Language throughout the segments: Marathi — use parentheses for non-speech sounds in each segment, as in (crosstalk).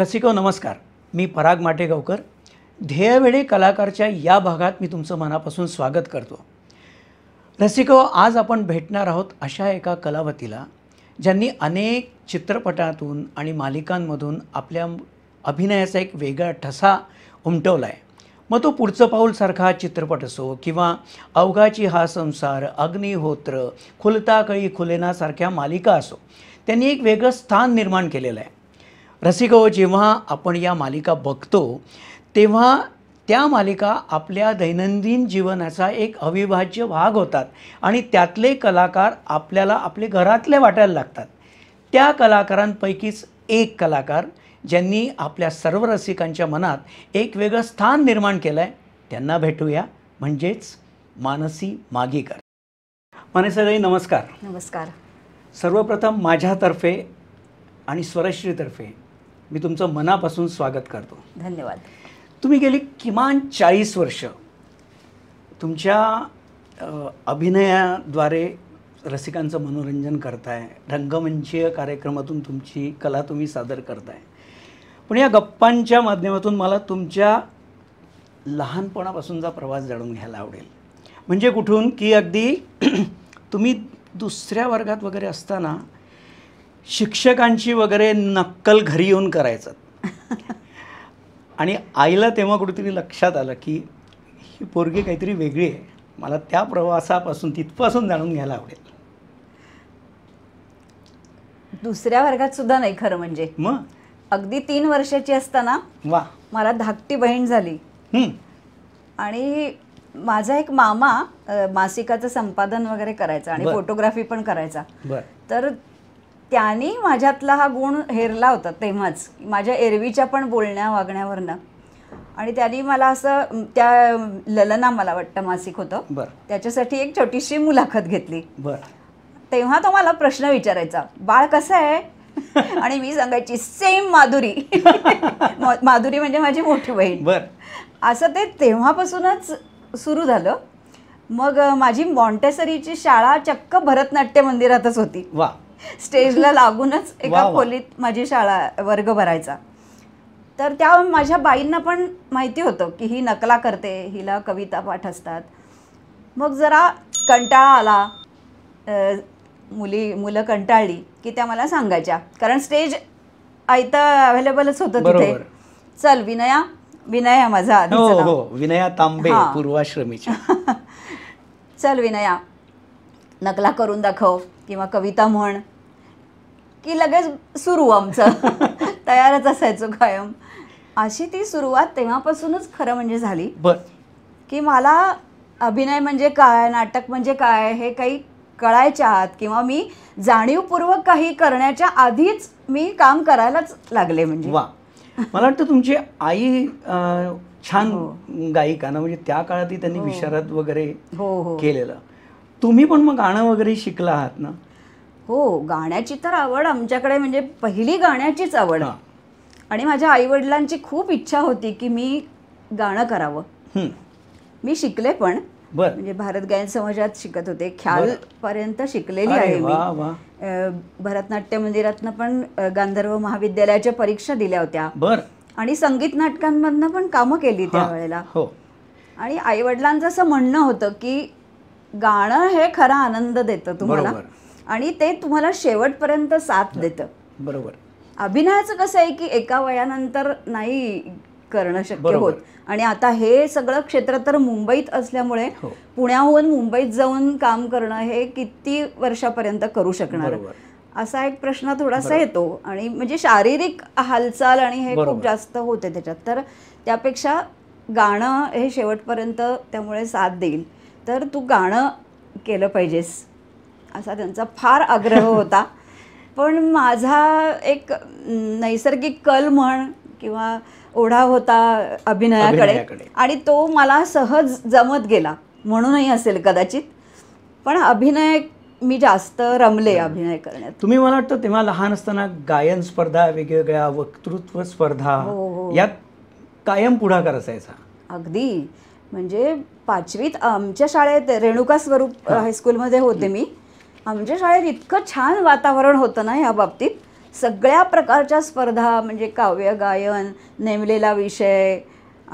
रसिको नमस्कार मी पराग माटेगावकर ध्येयवेळे कलाकारच्या या भागात मी तुमचं मनापासून स्वागत करतो रसिको आज आपण भेटणार आहोत अशा एका कलावतीला ज्यांनी अनेक चित्रपटातून आणि मालिकांमधून आपल्या अभिनयाचा एक वेगळा ठसा उमटवला आहे मग तो पुढचं पाऊलसारखा चित्रपट असो किंवा अवघाची हा संसार अग्निहोत्र खुलता कळी खुलेनासारख्या मालिका असो त्यांनी एक वेगळं स्थान निर्माण केलेलं आहे रसिको हो, जेव्हा आपण या मालिका बघतो तेव्हा त्या मालिका आपल्या दैनंदिन जीवनाचा एक अविभाज्य भाग होतात आणि त्यातले कलाकार आपल्याला आपले घरातले वाटायला लागतात त्या कलाकारांपैकीच एक कलाकार ज्यांनी आपल्या सर्व रसिकांच्या मनात एक वेगळं स्थान निर्माण केलं आहे त्यांना भेटूया म्हणजेच मानसी मागीकर मानसीदाई नमस्कार नमस्कार सर्वप्रथम माझ्यातर्फे आणि स्वरश्रीतर्फे मी तुमचं मनापासून स्वागत करतो धन्यवाद तुम्ही गेली किमान चाळीस वर्ष तुमच्या अभिनयाद्वारे रसिकांचं मनोरंजन करताय रंगमंचीय कार्यक्रमातून तुमची कला तुम्ही सादर करताय पण या गप्पांच्या माध्यमातून मला तुमच्या लहानपणापासूनचा प्रवास जाणून घ्यायला आवडेल म्हणजे कुठून की अगदी (clears throat) तुम्ही दुसऱ्या वर्गात वगैरे असताना शिक्षकांची वगैरे नक्कल घरी येऊन करायचं (laughs) आणि आईला तेव्हा कुठेतरी लक्षात आलं की ही पोरगी काहीतरी वेगळी आहे मला त्या प्रवासापासून तिथपासून जाणून घ्यायला आवडेल दुसऱ्या वर्गात सुद्धा नाही खरं म्हणजे मग अगदी तीन वर्षाची असताना वा मला धाकटी बहीण झाली आणि माझा एक मामा मासिकाचं संपादन वगैरे करायचा आणि फोटोग्राफी पण करायचा तर त्यांनी माझ्यातला हा गुण हेरला होता तेव्हाच माझ्या एरवीच्या पण बोलण्या वागण्यावरनं आणि त्यांनी मला असं त्या ललना मला वाटतं मासिक होतं बरं त्याच्यासाठी एक छोटीशी मुलाखत घेतली बरं तेव्हा तो मला प्रश्न विचारायचा बाळ कसं आहे (laughs) आणि मी सांगायची सेम माधुरी (laughs) माधुरी म्हणजे माझी मोठी बहीण बर असं ते तेव्हापासूनच सुरू झालं मग माझी मॉन्टेसरीची शाळा चक्क भरतनाट्य मंदिरातच होती वा स्टेजला लागूनच एका खोलीत माझी शाळा वर्ग भरायचा तर त्या माझ्या बाईंना पण माहिती होतं की ही नकला करते हिला कविता पाठ असतात मग जरा कंटाळा आला मुली मुलं कंटाळली की त्या मला सांगायच्या कारण स्टेज आयतं अवेलेबलच होतं तिथे चल विनया विनया माझा हो, हो, विनया तांबे पूर्वाश्रमीच्या (laughs) चल विनया नकला करून दाखव किंवा कविता म्हण की लगेच सुरू आमचं (laughs) तयारच असायचो कायम अशी ती सुरुवात तेव्हापासूनच खरं म्हणजे झाली की मला अभिनय म्हणजे काय नाटक म्हणजे काय हे काही कळायच्या आत किंवा मी जाणीवपूर्वक काही करण्याच्या आधीच मी काम करायलाच लागले म्हणजे वा मला वाटतं तुमची आई छान हो. गायिका ना म्हणजे त्या काळातही त्यांनी हो. विशारद वगैरे हो हो केलेलं तुम्ही पण मग गाणं वगैरे शिकला आहात ना हो गाण्याची तर आवड आमच्याकडे म्हणजे पहिली गाण्याचीच आवड आणि माझ्या आई वडिलांची खूप इच्छा होती की मी गाणं करावं मी शिकले पण म्हणजे भारत गायन समाजात शिकत होते ख्याल पर्यंत शिकलेली आहे मी भरतनाट्य मंदिरातनं पण गांधर्व महाविद्यालयाच्या परीक्षा दिल्या होत्या बर आणि संगीत नाटकांमधनं पण कामं केली त्यावेळेला हो आणि वडिलांचं असं म्हणणं होतं की गाणं हे खरा आनंद देतं तुम्हाला आणि ते तुम्हाला शेवटपर्यंत साथ देतं बरोबर अभिनयाचं कसं आहे की एका वयानंतर नाही करणं शक्य होत आणि आता हे सगळं क्षेत्र तर मुंबईत असल्यामुळे हो. पुण्याहून मुंबईत जाऊन काम करणं हे किती वर्षापर्यंत करू शकणार असा एक प्रश्न थोडासा येतो आणि म्हणजे शारीरिक हालचाल आणि हे खूप जास्त होते त्याच्यात तर त्यापेक्षा गाणं हे शेवटपर्यंत त्यामुळे साथ देईल तर तू गाणं केलं पाहिजेस असा त्यांचा फार आग्रह होता पण माझा एक नैसर्गिक कल म्हण किंवा ओढा होता अभिनयाकडे आणि तो मला सहज जमत गेला म्हणूनही असेल कदाचित पण अभिनय मी जास्त रमले अभिनय करण्यात तुम्ही मला वाटतं तेव्हा लहान असताना गायन स्पर्धा वेगवेगळ्या वक्तृत्व स्पर्धा हो, हो. यात कायम पुढाकार असायचा अगदी म्हणजे पाचवीत आमच्या शाळेत रेणुका स्वरूप हायस्कूलमध्ये होते मी आमच्या शाळेत इतकं छान वातावरण होतं ना ह्या बाबतीत सगळ्या प्रकारच्या स्पर्धा म्हणजे काव्य गायन नेमलेला विषय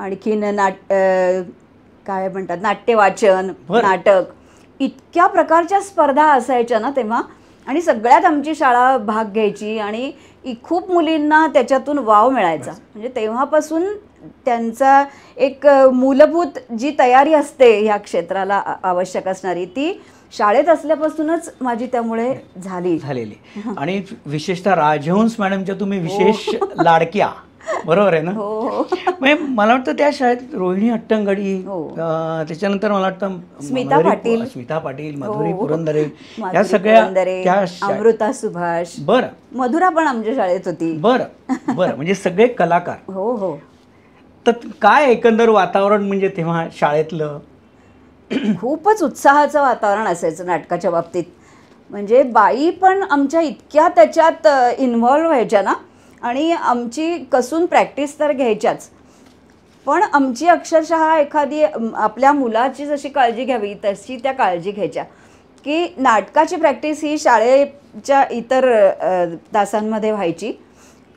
आणखीन नाट काय म्हणतात नाट्यवाचन नाटक इतक्या प्रकारच्या स्पर्धा असायच्या ना तेव्हा आणि सगळ्यात आमची शाळा भाग घ्यायची आणि खूप मुलींना त्याच्यातून वाव मिळायचा म्हणजे तेव्हापासून त्यांचा एक मूलभूत जी तयारी असते ह्या क्षेत्राला आवश्यक असणारी ती शाळेत असल्यापासूनच माझी त्यामुळे झाली झालेली आणि विशेषतः राजहंस मॅडमच्या तुम्ही विशेष हो. लाडक्या बरोबर आहे ना हो म्हणजे मला वाटतं त्या शाळेत रोहिणी हट्टंगडी हो. त्याच्यानंतर मला वाटतं स्मिता पाटील स्मिता पाटील हो. मधुरी पुरंदरे या सगळ्या अमृता सुभाष बर मधुरा पण आमच्या शाळेत होती बरं बरं म्हणजे सगळे कलाकार हो हो तर काय एकंदर वातावरण म्हणजे तेव्हा शाळेतलं खूपच उत्साहाचं वातावरण असायचं नाटकाच्या बाबतीत म्हणजे बाई पण आमच्या इतक्या त्याच्यात इन्व्हॉल्व व्हायच्या ना आणि आमची कसून प्रॅक्टिस तर घ्यायच्याच पण आमची अक्षरशः एखादी आपल्या मुलाची जशी काळजी घ्यावी तशी त्या काळजी घ्यायच्या की नाटकाची प्रॅक्टिस ही शाळेच्या इतर तासांमध्ये व्हायची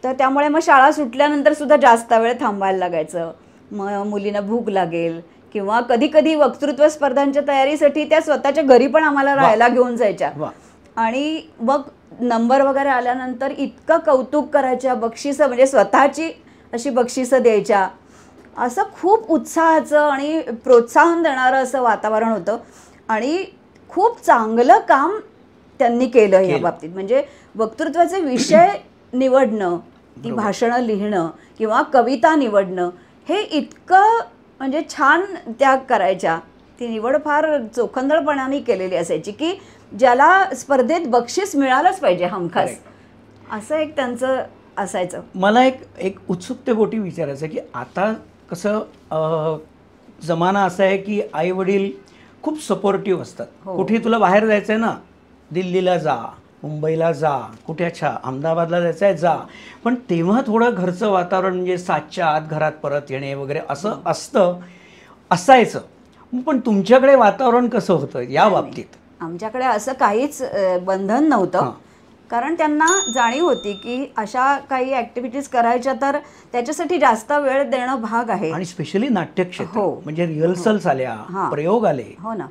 तर त्यामुळे मग शाळा सुटल्यानंतर सुद्धा जास्त वेळ थांबायला लागायचं मग मुलींना भूक लागेल किंवा कधी कधी वक्तृत्व स्पर्धांच्या तयारीसाठी त्या स्वतःच्या घरी पण आम्हाला राहायला घेऊन जायच्या आणि मग नंबर वगैरे आल्यानंतर इतकं कौतुक करायच्या बक्षिसं म्हणजे स्वतःची अशी बक्षिसं द्यायच्या असं खूप उत्साहाचं आणि प्रोत्साहन देणारं असं वातावरण होतं आणि खूप चांगलं काम त्यांनी केलं या बाबतीत म्हणजे वक्तृत्वाचे विषय निवडणं ती भाषणं लिहिणं किंवा कविता निवडणं हे इतकं म्हणजे छान त्या करायच्या ती निवड फार चोखंदळपणाने केलेली असायची की ज्याला स्पर्धेत बक्षीस मिळालंच पाहिजे हमखास असं एक त्यांचं असायचं मला एक एक उत्सुकते गोटी विचारायचं की आता कसं जमाना असा आहे की आई वडील खूप सपोर्टिव्ह असतात हो. कुठे तुला बाहेर जायचं आहे ना दिल्लीला जा मुंबईला जा कुठे छा अहमदाबादला जायचं आहे जा पण तेव्हा थोडं घरचं वातावरण म्हणजे सातच्या आत घरात परत येणे वगैरे असं असतं असायचं पण तुमच्याकडे वातावरण कसं होतं या बाबतीत आमच्याकडे असं काहीच बंधन नव्हतं कारण त्यांना जाणीव होती की अशा काही ऍक्टिव्हिटीज करायच्या तर त्याच्यासाठी जास्त वेळ देणं भाग आहे आणि स्पेशली नाट्यक्षेत्र हो म्हणजे रिहर्सल्स हो. आल्या प्रयोग आले हो ना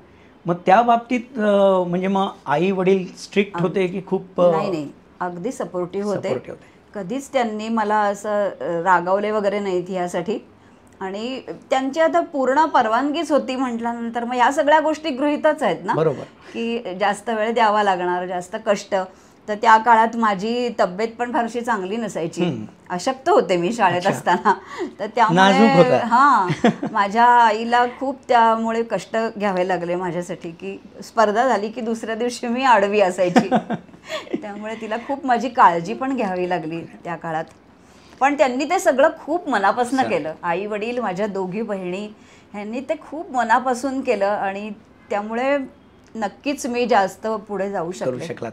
मग त्या बाबतीत म्हणजे मग आई वडील स्ट्रिक्ट होते की खूप नाही नाही अगदी सपोर्टिव्ह होते कधीच त्यांनी मला असं रागावले वगैरे नाहीत यासाठी आणि त्यांची आता पूर्ण परवानगीच होती म्हटल्यानंतर मग या सगळ्या गोष्टी गृहितच आहेत ना बरोबर. की जास्त वेळ द्यावा लागणार जास्त कष्ट तर त्या काळात माझी तब्येत पण फारशी चांगली नसायची अशक्त होते मी शाळेत असताना तर त्यामुळे हा माझ्या आईला खूप त्यामुळे कष्ट घ्यावे लागले माझ्यासाठी की स्पर्धा झाली की दुसऱ्या दिवशी मी आडवी असायची (laughs) त्यामुळे तिला खूप माझी काळजी पण घ्यावी लागली त्या काळात पण त्यांनी ते सगळं खूप मनापासून केलं आई वडील माझ्या दोघी बहिणी ह्यांनी ते खूप मनापासून केलं आणि त्यामुळे नक्कीच मी जास्त पुढे जाऊ शकू शकलात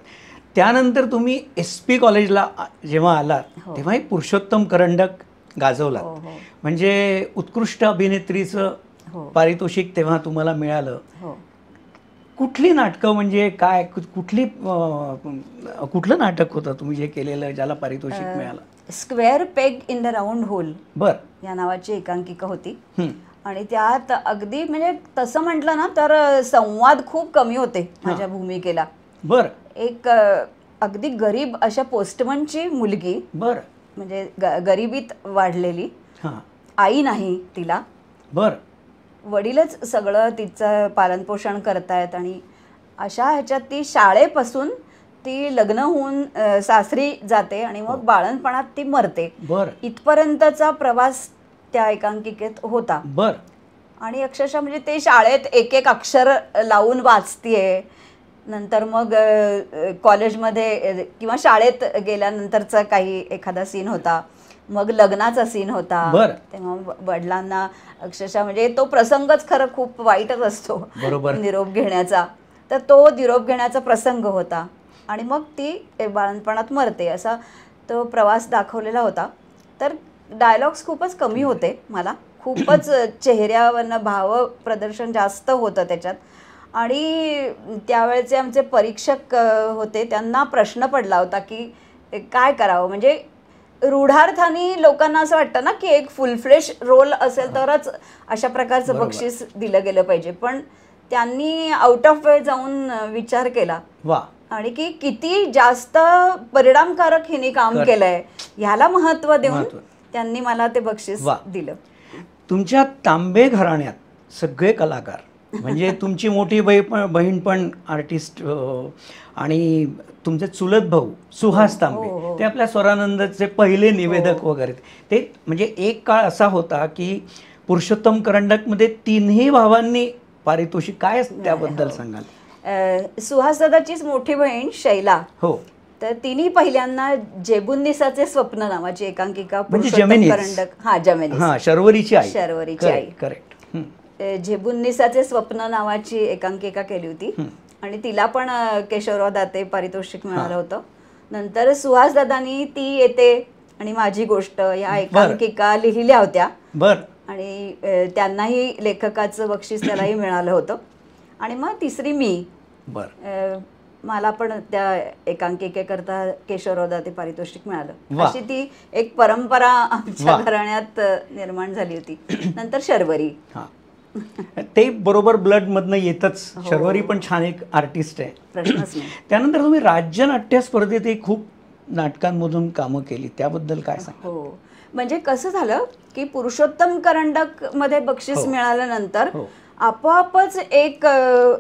त्यानंतर तुम्ही एस पी कॉलेजला जेव्हा आलात हो. तेव्हा एक पुरुषोत्तम करंडक गाजवलात हो, हो. म्हणजे उत्कृष्ट अभिनेत्रीचं पारितोषिक तेव्हा तुम्हाला मिळालं कुठली नाटकं म्हणजे काय कुठली कुठलं नाटक होतं तुम्ही जे केलेलं ज्याला पारितोषिक मिळालं square peg in the round hole बर या नावाची एकांकिका होती आणि त्यात अगदी म्हणजे तसं म्हटलं ना तर संवाद खूप कमी होते माझ्या भूमिकेला बर एक अगदी गरीब अशा पोस्टमनची मुलगी बर म्हणजे गरिबीत वाढलेली आई नाही तिला बर वडीलच सगळं तिचं पालनपोषण करतायत आणि अशा ह्याच्यात ती शाळेपासून ती लग्न होऊन सासरी जाते आणि मग हो. बाळणपणात ती मरते बर इथपर्यंतचा प्रवास त्या एकांकिकेत होता बर आणि अक्षरशः म्हणजे ते शाळेत एक एक अक्षर लावून वाचतेय नंतर मग कॉलेजमध्ये किंवा शाळेत गेल्यानंतरचा काही एखादा सीन होता मग लग्नाचा सीन होता तेव्हा वडिलांना अक्षरशः म्हणजे तो प्रसंगच खरं खूप वाईटच असतो निरोप घेण्याचा तर तो निरोप घेण्याचा प्रसंग होता आणि मग ती बाळणपणात मरते असा तो प्रवास दाखवलेला होता तर डायलॉग्स खूपच कमी होते मला खूपच चेहऱ्यावरनं भाव प्रदर्शन जास्त होतं त्याच्यात आणि त्यावेळचे आमचे परीक्षक होते त्यांना प्रश्न पडला होता की काय करावं म्हणजे रूढार्थानी लोकांना असं वाटतं ना की एक फुल फ्रेश रोल असेल तरच अशा प्रकारचं बक्षीस दिलं गेलं पाहिजे पण त्यांनी आउट ऑफ वे जाऊन विचार केला वा आणि की किती जास्त परिणामकारक हिने काम केलंय ह्याला महत्व देऊन त्यांनी मला ते बक्षीस दिलं तुमच्या तांबे घराण्यात सगळे कलाकार म्हणजे तुमची मोठी पण बहीण पण आर्टिस्ट आणि तुमचे चुलत भाऊ सुहास तांबे हो, हो. ते आपल्या स्वरानंदचे पहिले निवेदक हो. वगैरे ते म्हणजे एक काळ असा होता की पुरुषोत्तम करंडकमध्ये तिन्ही भावांनी पारितोषिक काय त्याबद्दल सांगाल सुहासदाचीच मोठी बहीण शैला हो तर तिन्ही पहिल्यांना जेबुन्निसाचे स्वप्न नावाची एकांकिका म्हणजे पुरुषोत्तम करंडक हा जमेन शर्वरीची आई शर्वरीची आई करेक्ट झेबुन्निसाचे स्वप्न नावाची एकांकिका केली होती आणि तिला पण केशवराव दाते पारितोषिक मिळालं होतं नंतर सुहासदादांनी ती येते आणि माझी गोष्ट या एकांकिका लिहिल्या होत्या बर आणि त्यांनाही लेखकाचं बक्षीस त्यालाही मिळालं होतं आणि मग तिसरी मी बर मला पण त्या एकांकिकेकरता केशवराव दाते पारितोषिक मिळालं अशी ती एक परंपरा आमच्या घराण्यात निर्माण झाली होती (clears throat) नंतर शर्वरी (laughs) ते बरोबर ब्लड ब्लडमधनं येतच हो. शर्वरी पण छान एक आर्टिस्ट आहे (clears throat) त्यानंतर तुम्ही राज्य नाट्य स्पर्धेत खूप नाटकांमधून कामं केली त्याबद्दल काय सांग हो म्हणजे कसं झालं की पुरुषोत्तम करंडक मध्ये बक्षीस हो. मिळाल्यानंतर हो. आपोआपच एक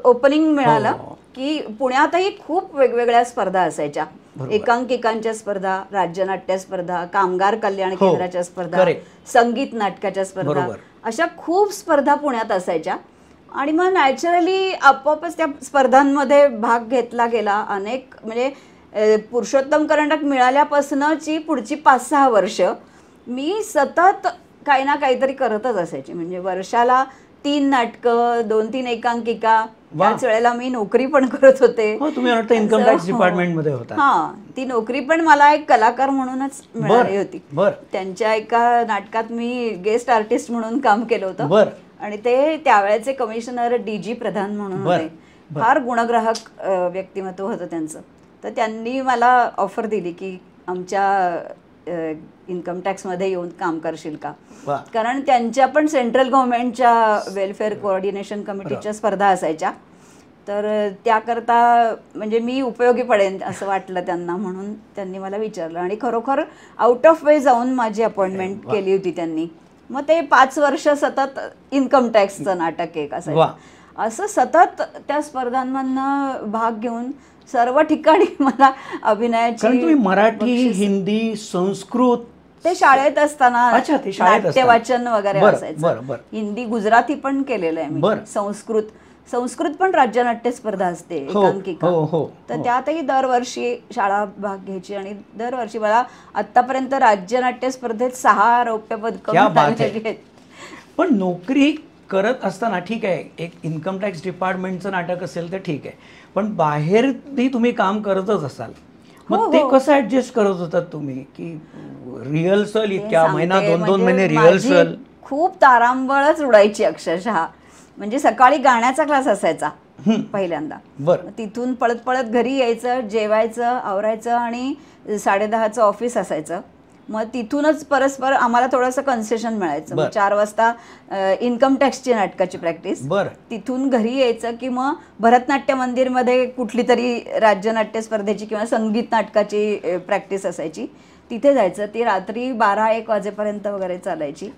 ओपनिंग मिळालं की पुण्यातही खूप वेगवेगळ्या स्पर्धा असायच्या एकांकिकांच्या स्पर्धा राज्य नाट्य स्पर्धा कामगार कल्याण केंद्राच्या स्पर्धा संगीत नाटकाच्या स्पर्धा अशा खूप स्पर्धा पुण्यात असायच्या आणि मग नॅचरली आपोआपच त्या स्पर्धांमध्ये भाग घेतला गेला अनेक म्हणजे पुरुषोत्तम करंडक मिळाल्यापासूनची पुढची पाच सहा वर्ष मी सतत काही ना काहीतरी करतच असायची म्हणजे वर्षाला तीन नाटकं दोन तीन एकांकिका त्याच वेळेला मी नोकरी पण करत होते इन्कम टॅक्स डिपार्टमेंट मध्ये होता हा ती नोकरी पण मला एक कलाकार म्हणूनच मिळाली होती त्यांच्या एका नाटकात मी गेस्ट आर्टिस्ट म्हणून काम केलं होतं आणि ते त्यावेळेचे कमिशनर डी प्रधान म्हणून होते फार गुणग्राहक व्यक्तिमत्व होतं त्यांचं तर त्यांनी मला ऑफर दिली की आमच्या इन्कम टॅक्समध्ये येऊन काम करशील का कारण त्यांच्या पण सेंट्रल गव्हर्नमेंटच्या वेलफेअर कोऑर्डिनेशन कमिटीच्या स्पर्धा असायच्या तर त्याकरता म्हणजे मी उपयोगी पडेन असं वाटलं त्यांना म्हणून त्यांनी मला विचारलं आणि खरोखर आउट ऑफ वे जाऊन माझी अपॉइंटमेंट केली होती त्यांनी मग ते पाच वर्ष सतत इन्कम टॅक्सचं नाटक एक असं असं सतत त्या स्पर्धांमधनं भाग घेऊन सर्व ठिकाणी (laughs) मला अभिनयाची मराठी हिंदी संस्कृत ते शाळेत असताना अच्छा वाचन वगैरे असायचं हिंदी गुजराती पण केलेलं आहे संस्कृत संस्कृत पण राज्य नाट्य स्पर्धा असते हो, एकांकी हो, हो, तर हो. त्यातही दरवर्षी शाळा भाग घ्यायची आणि दरवर्षी मला आतापर्यंत राज्य नाट्य स्पर्धेत सहा रौप्य पदक पण नोकरी करत असताना ठीक आहे एक इन्कम टॅक्स डिपार्टमेंटचं नाटक असेल तर ठीक आहे पण बाहेरही तुम्ही काम करतच असाल मग हो, ते हो. कसं ऍडजस्ट करत होता तुम्ही की रिहर्सल इतक्या महिना दोन दोन महिने रिहर्सल खूप तारांबळच उडायची अक्षरशः म्हणजे सकाळी गाण्याचा क्लास असायचा पहिल्यांदा बरं तिथून पळत पळत घरी यायचं जेवायचं आवरायचं आणि साडे दहाचं ऑफिस असायचं मग तिथूनच परस्पर आम्हाला थोडस कन्सेशन मिळायचं चार वाजता इन्कम टॅक्सची नाटकाची प्रॅक्टिस तिथून घरी यायचं की मग भरतनाट्य मध्ये कुठली तरी राज्य नाट्य स्पर्धेची किंवा संगीत नाटकाची प्रॅक्टिस असायची तिथे जायचं ती रात्री बारा एक वाजेपर्यंत वगैरे चालायची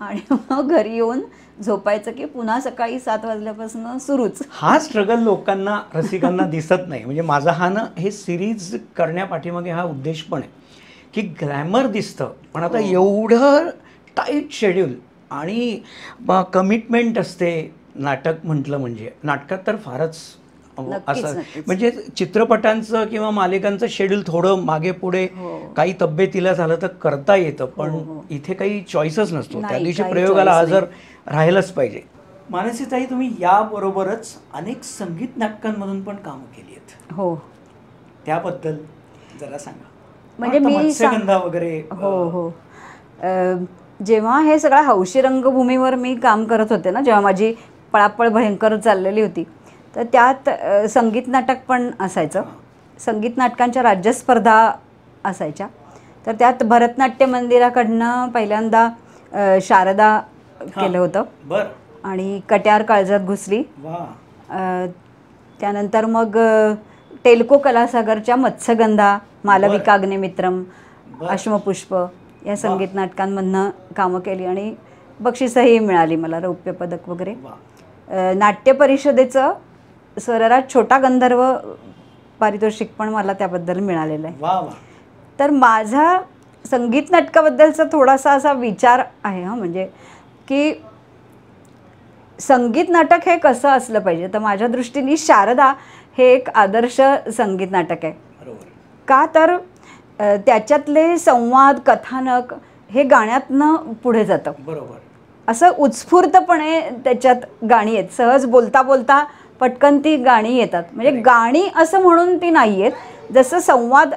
आणि मग घरी येऊन झोपायचं की पुन्हा सकाळी सात वाजल्यापासून सुरूच हा स्ट्रगल लोकांना रसिकांना दिसत नाही म्हणजे माझा हा ना हे सिरीज करण्यापाठीमागे हा उद्देश पण आहे की ग्लॅमर दिसतं पण आता हो. एवढं टाईट शेड्यूल आणि कमिटमेंट असते नाटक म्हटलं म्हणजे नाटकात तर फारच असं म्हणजे चित्रपटांचं किंवा मालिकांचं शेड्यूल थोडं मागे पुढे हो. काही तब्येतीला झालं तर करता येतं पण हो, इथे काही चॉईसच नसतो त्या दिवशी प्रयोगाला हजर राहायलाच पाहिजे मानसीताई तुम्ही याबरोबरच अनेक संगीत नाटकांमधून पण कामं केली आहेत हो त्याबद्दल जरा सांगा म्हणजे मी वगैरे हो हो जेव्हा हे सगळं हौशी रंगभूमीवर मी काम करत होते ना जेव्हा माझी पळापळ भयंकर चाललेली होती तर त्यात संगीत नाटक पण असायचं संगीत नाटकांच्या राज्यस्पर्धा असायच्या तर त्यात भरतनाट्य मंदिराकडनं पहिल्यांदा शारदा केलं होतं आणि कट्यार काळजात घुसली त्यानंतर मग टेल्को कलासागरच्या मत्स्यगंधा अग्निमित्रम अश्मपुष्प या संगीत नाटकांमधनं कामं केली आणि बक्षीसही मिळाली मला रौप्य पदक वगैरे नाट्य परिषदेचं सरराज छोटा गंधर्व पारितोषिक पण मला त्याबद्दल मिळालेलं आहे तर माझा संगीत नाटकाबद्दलचा थोडासा असा विचार आहे हा म्हणजे की संगीत नाटक हे कसं असलं पाहिजे तर माझ्या दृष्टीने शारदा हे एक आदर्श संगीत नाटक आहे का तर त्याच्यातले संवाद कथानक हे गाण्यातनं पुढे जातं बरोबर असं उत्स्फूर्तपणे त्याच्यात गाणी आहेत सहज बोलता बोलता पटकन ती गाणी येतात म्हणजे गाणी असं म्हणून ती नाही आहेत जसं संवाद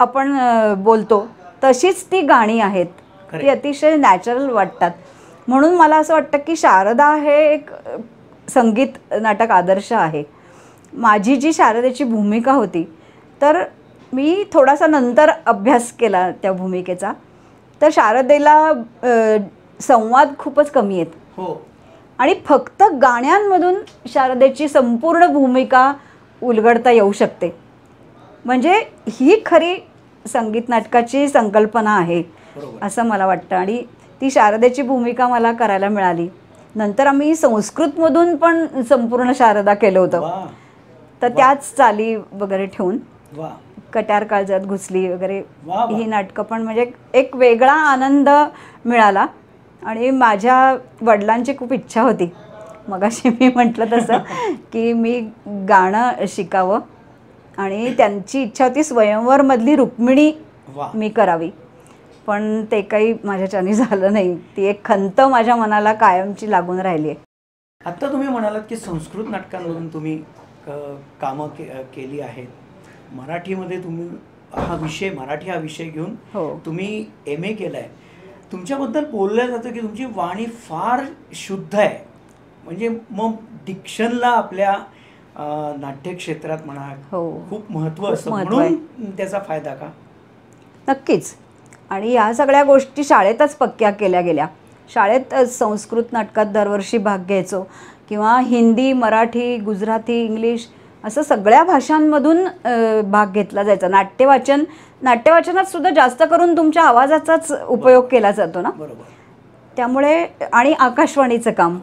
आपण बोलतो तशीच ती गाणी आहेत ती अतिशय नॅचरल वाटतात म्हणून मला असं वाटतं की शारदा हे एक संगीत नाटक आदर्श आहे माझी जी शारदेची भूमिका होती तर मी थोडासा नंतर अभ्यास केला त्या भूमिकेचा तर शारदेला संवाद खूपच कमी आहेत हो आणि फक्त गाण्यांमधून शारदेची संपूर्ण भूमिका उलगडता येऊ शकते म्हणजे ही खरी संगीत नाटकाची संकल्पना आहे असं मला वाटतं आणि ती शारदेची भूमिका मला करायला मिळाली नंतर आम्ही संस्कृतमधून पण संपूर्ण शारदा केलं होतं तर त्याच चाली वगैरे ठेवून कट्यार काळजात घुसली वगैरे ही नाटकं पण म्हणजे एक वेगळा आनंद मिळाला आणि माझ्या वडिलांची खूप इच्छा होती मगाशी मी म्हटलं तसं (laughs) की मी गाणं शिकावं आणि त्यांची इच्छा होती स्वयंवर मधली रुक्मिणी मी करावी पण ते काही माझ्याच्याने झालं नाही ती एक खंत माझ्या मनाला कायमची लागून राहिली आहे आता तुम्ही म्हणालात की संस्कृत नाटकांमधून तुम्ही कामं केली आहेत मराठीमध्ये तुम्ही हा विषय मराठी हा विषय घेऊन हो. तुम्ही एम ए केलाय तुमच्याबद्दल बोललं जातं की तुमची वाणी फार शुद्ध आहे म्हणजे मग डिक्शनला आपल्या नाट्य क्षेत्रात म्हणा हो. खूप महत्व असतं त्याचा फायदा का नक्कीच आणि या सगळ्या गोष्टी शाळेतच पक्क्या केल्या गेल्या शाळेत संस्कृत नाटकात दरवर्षी भाग घ्यायचो किंवा हिंदी मराठी गुजराती इंग्लिश असं सगळ्या भाषांमधून भाग घेतला जायचा नाट्यवाचन नाट्यवाचनात सुद्धा जास्त करून तुमच्या आवाजाचाच उपयोग केला जातो ना त्यामुळे आणि आकाशवाणीचं काम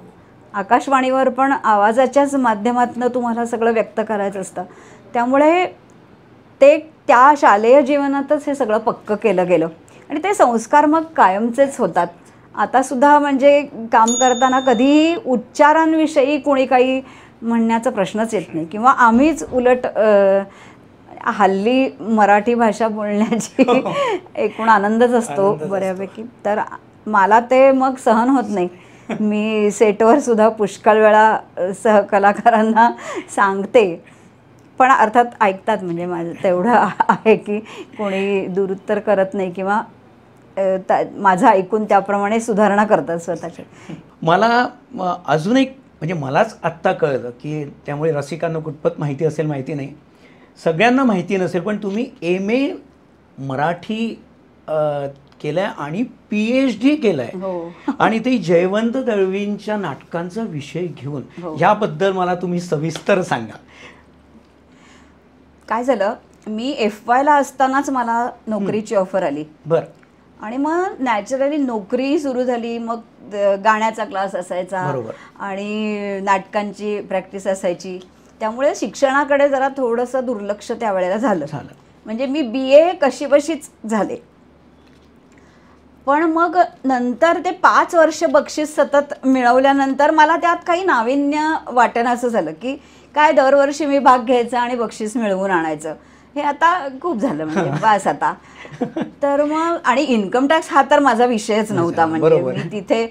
आकाशवाणीवर पण आवाजाच्याच माध्यमातनं तुम्हाला सगळं व्यक्त करायचं असतं त्यामुळे ते त्या शालेय जीवनातच हे सगळं पक्क केलं गेलं आणि ते संस्कार मग कायमचेच होतात आता सुद्धा म्हणजे काम करताना कधीही उच्चारांविषयी कोणी काही म्हणण्याचा प्रश्नच येत नाही किंवा आम्हीच उलट हल्ली मराठी भाषा बोलण्याची (laughs) एकूण आनंदच असतो बऱ्यापैकी तर मला ते मग सहन होत नाही मी सेटवर सुद्धा पुष्कळ वेळा सहकलाकारांना सांगते पण अर्थात ऐकतात म्हणजे माझं तेवढं आहे की कोणी दुरुत्तर करत नाही किंवा माझं ऐकून त्याप्रमाणे सुधारणा करतात स्वतःची मला अजून एक म्हणजे मलाच आत्ता कळलं की त्यामुळे रसिकांना कुठपत माहिती असेल माहिती नाही सगळ्यांना माहिती नसेल पण तुम्ही एम ए मराठी केलं आणि पी एच डी केलं हो. आणि ते जयवंत दळवींच्या नाटकांचा विषय घेऊन हो. ह्याबद्दल मला तुम्ही सविस्तर सांगा काय झालं मी एफ वायला असतानाच मला नोकरीची ऑफर आली बरं आणि मग नॅचरली नोकरी सुरू झाली मग गाण्याचा क्लास असायचा आणि नाटकांची प्रॅक्टिस असायची त्यामुळे शिक्षणाकडे जरा थोडस दुर्लक्ष त्यावेळेला झालं म्हणजे मी बी ए कशी बशीच झाले पण मग नंतर ते पाच वर्ष बक्षीस सतत मिळवल्यानंतर मला त्यात काही नाविन्य वाटणं असं झालं की काय दरवर्षी मी भाग घ्यायचा आणि बक्षीस मिळवून आणायचं हे आता खूप झालं म्हणजे (laughs) बस आता तर मग आणि इन्कम टॅक्स हा तर माझा विषयच नव्हता म्हणजे तिथे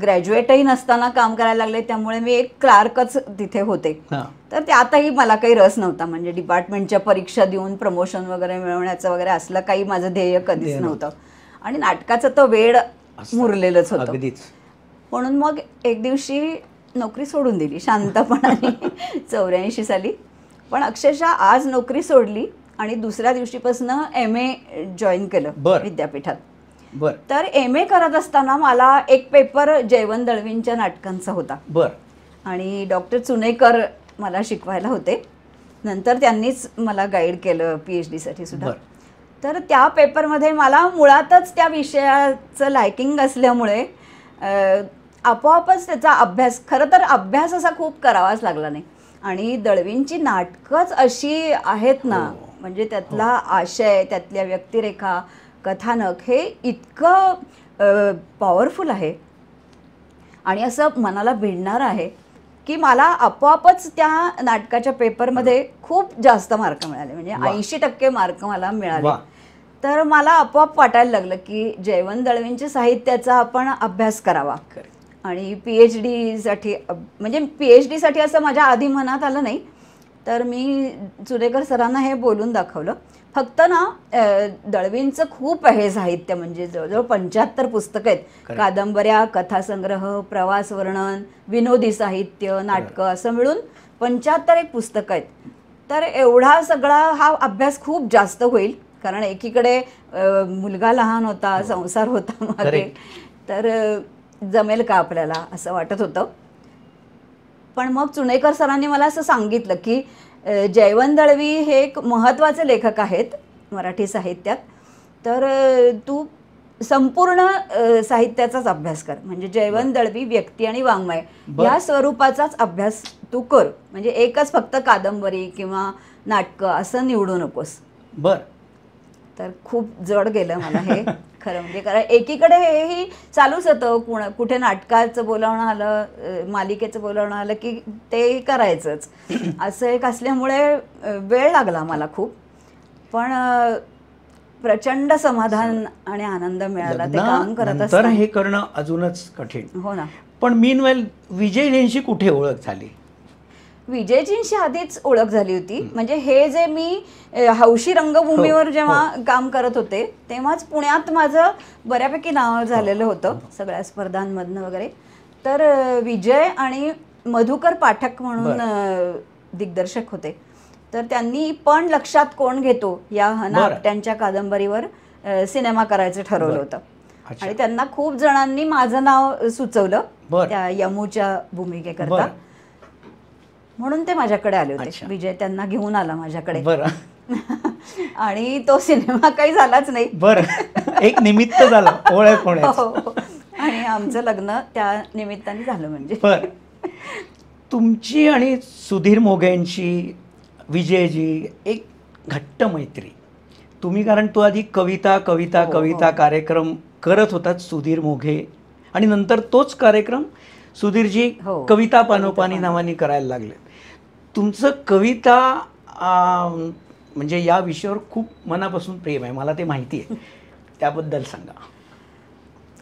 ग्रॅज्युएटही नसताना काम करायला लागले त्यामुळे मी एक क्लार्कच तिथे होते तर त्यातही मला काही रस नव्हता म्हणजे डिपार्टमेंटच्या परीक्षा देऊन प्रमोशन वगैरे मिळवण्याचं वगैरे असलं काही माझं ध्येय कधीच नव्हतं आणि नाटकाचं तर वेळ मुरलेलंच होतं म्हणून मग एक दिवशी नोकरी सोडून दिली शांतपणाने (laughs) चौऱ्याऐंशी साली पण अक्षरशः आज नोकरी सोडली आणि दुसऱ्या दिवशीपासून एम ए जॉईन केलं विद्यापीठात बर तर एम ए करत असताना मला एक पेपर जयवंत दळवींच्या नाटकांचा होता बर आणि डॉक्टर चुनेकर मला शिकवायला होते नंतर त्यांनीच मला गाईड केलं पी एच डीसाठी सुद्धा तर त्या पेपरमध्ये मला मुळातच त्या विषयाचं लायकिंग असल्यामुळे आपोआपच त्याचा अभ्यास खरं तर अभ्यास असा खूप करावाच लागला नाही आणि दळवींची नाटकंच अशी आहेत ना हो. म्हणजे हो. त्यातला आशय त्यातल्या व्यक्तिरेखा कथानक हे इतकं पॉवरफुल आहे आणि असं मनाला भिडणार आहे की मला आपोआपच त्या नाटकाच्या पेपरमध्ये खूप जास्त मार्क मिळाले म्हणजे ऐंशी टक्के मार्क मला मिळाले तर मला आपोआप वाटायला लागलं की जयवंत दळवींच्या साहित्याचा आपण अभ्यास करावा आणि पी एच डीसाठी म्हणजे पी एच डीसाठी असं माझ्या आधी मनात आलं नाही तर मी चुरेकर सरांना हे बोलून दाखवलं फक्त ना दळवींचं खूप आहे साहित्य म्हणजे जवळजवळ पंच्याहत्तर पुस्तकं आहेत कादंबऱ्या कथासंग्रह प्रवास वर्णन विनोदी साहित्य नाटकं असं मिळून पंच्याहत्तर एक पुस्तकं आहेत तर एवढा सगळा हा अभ्यास खूप जास्त होईल कारण एकीकडे मुलगा लहान होता हो. संसार होता मागे तर जमेल का आपल्याला असं वाटत होतं पण मग चुणेकर सरांनी मला असं सांगितलं की जयवंत दळवी हे एक महत्त्वाचे लेखक आहेत मराठी साहित्यात तर तू संपूर्ण साहित्याचाच अभ्यास कर म्हणजे जयवंत दळवी व्यक्ती आणि वाङ्मय या स्वरूपाचाच अभ्यास तू कर म्हणजे एकच फक्त कादंबरी किंवा नाटकं असं निवडू नकोस बरं तर खूप जड गेलं मला हे (laughs) खरं म्हणजे कारण एकीकडे हेही चालूच होतं कुण कुठे नाटकाचं बोलावणं आलं मालिकेचं बोलावणं आलं की ते करायचंच (laughs) असं एक असल्यामुळे वेळ लागला मला खूप पण प्रचंड समाधान आणि आनंद मिळाला ते काम करत तर हे करणं अजूनच कठीण हो ना पण मीन वेल विजय कुठे ओळख झाली विजयजींशी आधीच ओळख झाली होती म्हणजे हे जे मी हौशी रंगभूमीवर हो. जेव्हा हो. काम करत होते तेव्हाच पुण्यात माझं बऱ्यापैकी नाव झालेलं हो. होतं सगळ्या स्पर्धांमधनं वगैरे तर विजय आणि मधुकर पाठक म्हणून दिग्दर्शक होते तर त्यांनी पण लक्षात कोण घेतो या हना त्यांच्या कादंबरीवर सिनेमा करायचं ठरवलं होतं आणि त्यांना खूप जणांनी माझं नाव सुचवलं त्या यमूच्या भूमिकेकरता म्हणून ते माझ्याकडे आले होते विजय त्यांना घेऊन आला माझ्याकडे बरं (laughs) आणि तो सिनेमा काही झालाच नाही बरं एक निमित्त झाला ओळख हो, हो. आणि आमचं लग्न त्या निमित्ताने झालं म्हणजे बरं तुमची आणि सुधीर मोघेंची विजयजी एक घट्ट मैत्री तुम्ही कारण तो आधी कविता कविता हो, कविता कार्यक्रम करत होतात सुधीर मोघे आणि नंतर तोच कार्यक्रम सुधीरजी हो. कविता पानोपानी नावाने करायला लागले तुमचं कविता म्हणजे या विषयावर खूप मनापासून प्रेम आहे मला ते माहिती आहे (laughs) त्याबद्दल सांगा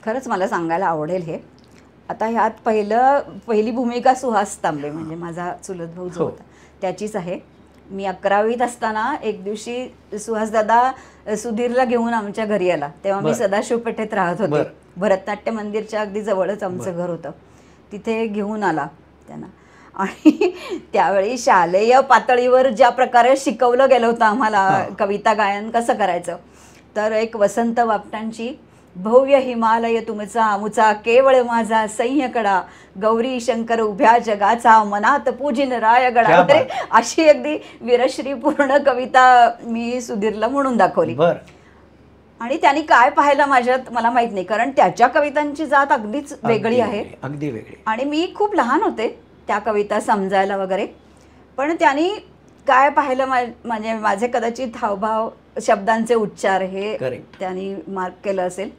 खरंच मला सांगायला आवडेल हे आता ह्यात पहिलं पहिली भूमिका सुहास तांबे म्हणजे माझा चुलत भाऊ जो हो. होता त्याचीच आहे मी अकरावीत असताना एक दिवशी सुहासदादा सुधीरला घेऊन आमच्या घरी आला तेव्हा मी सदाशिव पेठेत राहत होते भरतनाट्य मंदिरच्या अगदी जवळच आमचं घर होतं तिथे घेऊन आला त्यांना आणि त्यावेळी शालेय पातळीवर ज्या प्रकारे शिकवलं गेलं होतं आम्हाला कविता गायन कसं करायचं तर एक वसंत बापटांची भव्य हिमालय तुमचा आमुचा केवळ माझा सैन्यकडा गौरी शंकर उभ्या जगाचा मनात पूजिन रायगडा अशी अगदी विरश्रीपूर्ण कविता मी सुधीरला म्हणून दाखवली आणि त्यांनी काय पाहायला माझ्यात मला माहित नाही कारण त्याच्या कवितांची जात अगदीच वेगळी आहे अगदी वेगळी आणि मी खूप लहान होते त्या कविता समजायला वगैरे पण त्यांनी काय पाहिलं म्हणजे माझे कदाचित हावभाव शब्दांचे उच्चार हे त्यांनी मार्क केलं असेल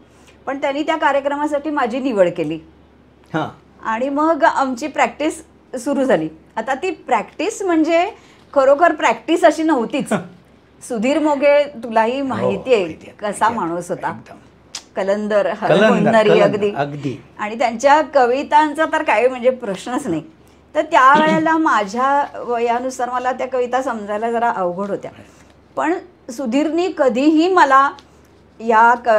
पण त्यांनी त्या कार्यक्रमासाठी माझी निवड केली आणि मग आमची प्रॅक्टिस सुरू झाली आता ती प्रॅक्टिस म्हणजे खरोखर प्रॅक्टिस अशी नव्हतीच (laughs) सुधीर मोगे तुलाही हो, माहिती आहे कसा माणूस होता कलंदर हरमुन्नरी अगदी अगदी आणि त्यांच्या कवितांचा तर काही म्हणजे प्रश्नच नाही तर त्या वेळेला (clears throat) माझ्या वयानुसार मला त्या कविता समजायला जरा अवघड होत्या पण सुधीरनी कधीही मला या क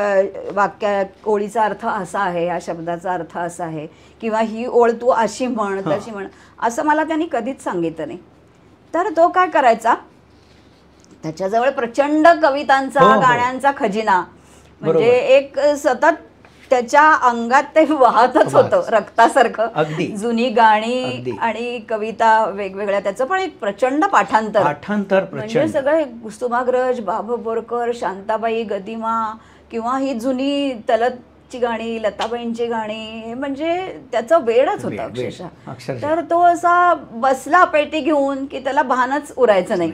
वाक्या ओळीचा अर्थ असा आहे या शब्दाचा अर्थ असा आहे किंवा ही ओळ तू अशी म्हण तशी म्हण असं मला त्यांनी कधीच सांगितलं नाही तर तो काय करायचा त्याच्याजवळ प्रचंड कवितांचा हो, हो. गाण्यांचा खजिना म्हणजे एक सतत त्याच्या अंगात ते वाहतच होत रक्तासारखं अगदी जुनी गाणी आणि कविता वेगवेगळ्या त्याचं पण एक प्रचंड पाठांतर पाठांतर म्हणजे सगळे कुसुमाग्रज बाभ बोरकर शांताबाई गदिमा किंवा ही जुनी तलतची गाणी लताबाईंची गाणी म्हणजे त्याचा वेळच होता अक्षरशः तर तो असा बसला पेटी घेऊन की त्याला भानच उरायचं नाही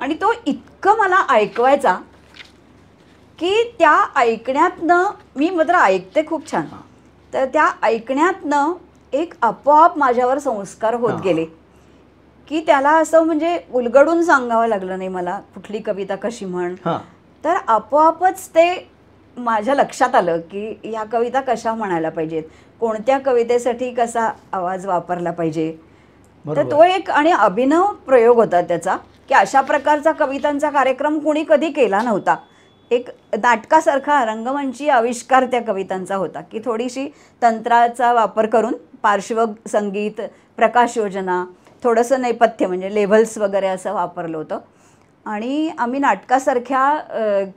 आणि तो इतकं मला ऐकवायचा की त्या ऐकण्यातनं मी मात्र ऐकते खूप छान तर त्या ऐकण्यातनं एक आपोआप माझ्यावर संस्कार होत गेले की त्याला असं म्हणजे उलगडून सांगावं लागलं नाही मला कुठली कविता कशी म्हण तर आपोआपच ते माझ्या लक्षात आलं की ह्या कविता कशा म्हणायला पाहिजेत कोणत्या कवितेसाठी कसा आवाज वापरला पाहिजे तर तो एक आणि अभिनव प्रयोग होता त्याचा की अशा प्रकारचा कवितांचा कार्यक्रम कोणी कधी केला नव्हता एक नाटकासारखा रंगमंची आविष्कार त्या कवितांचा होता की थोडीशी तंत्राचा वापर करून पार्श्व संगीत प्रकाश योजना थोडंसं नैपथ्य म्हणजे लेव्हल्स वगैरे असं वापरलं होतं आणि आम्ही नाटकासारख्या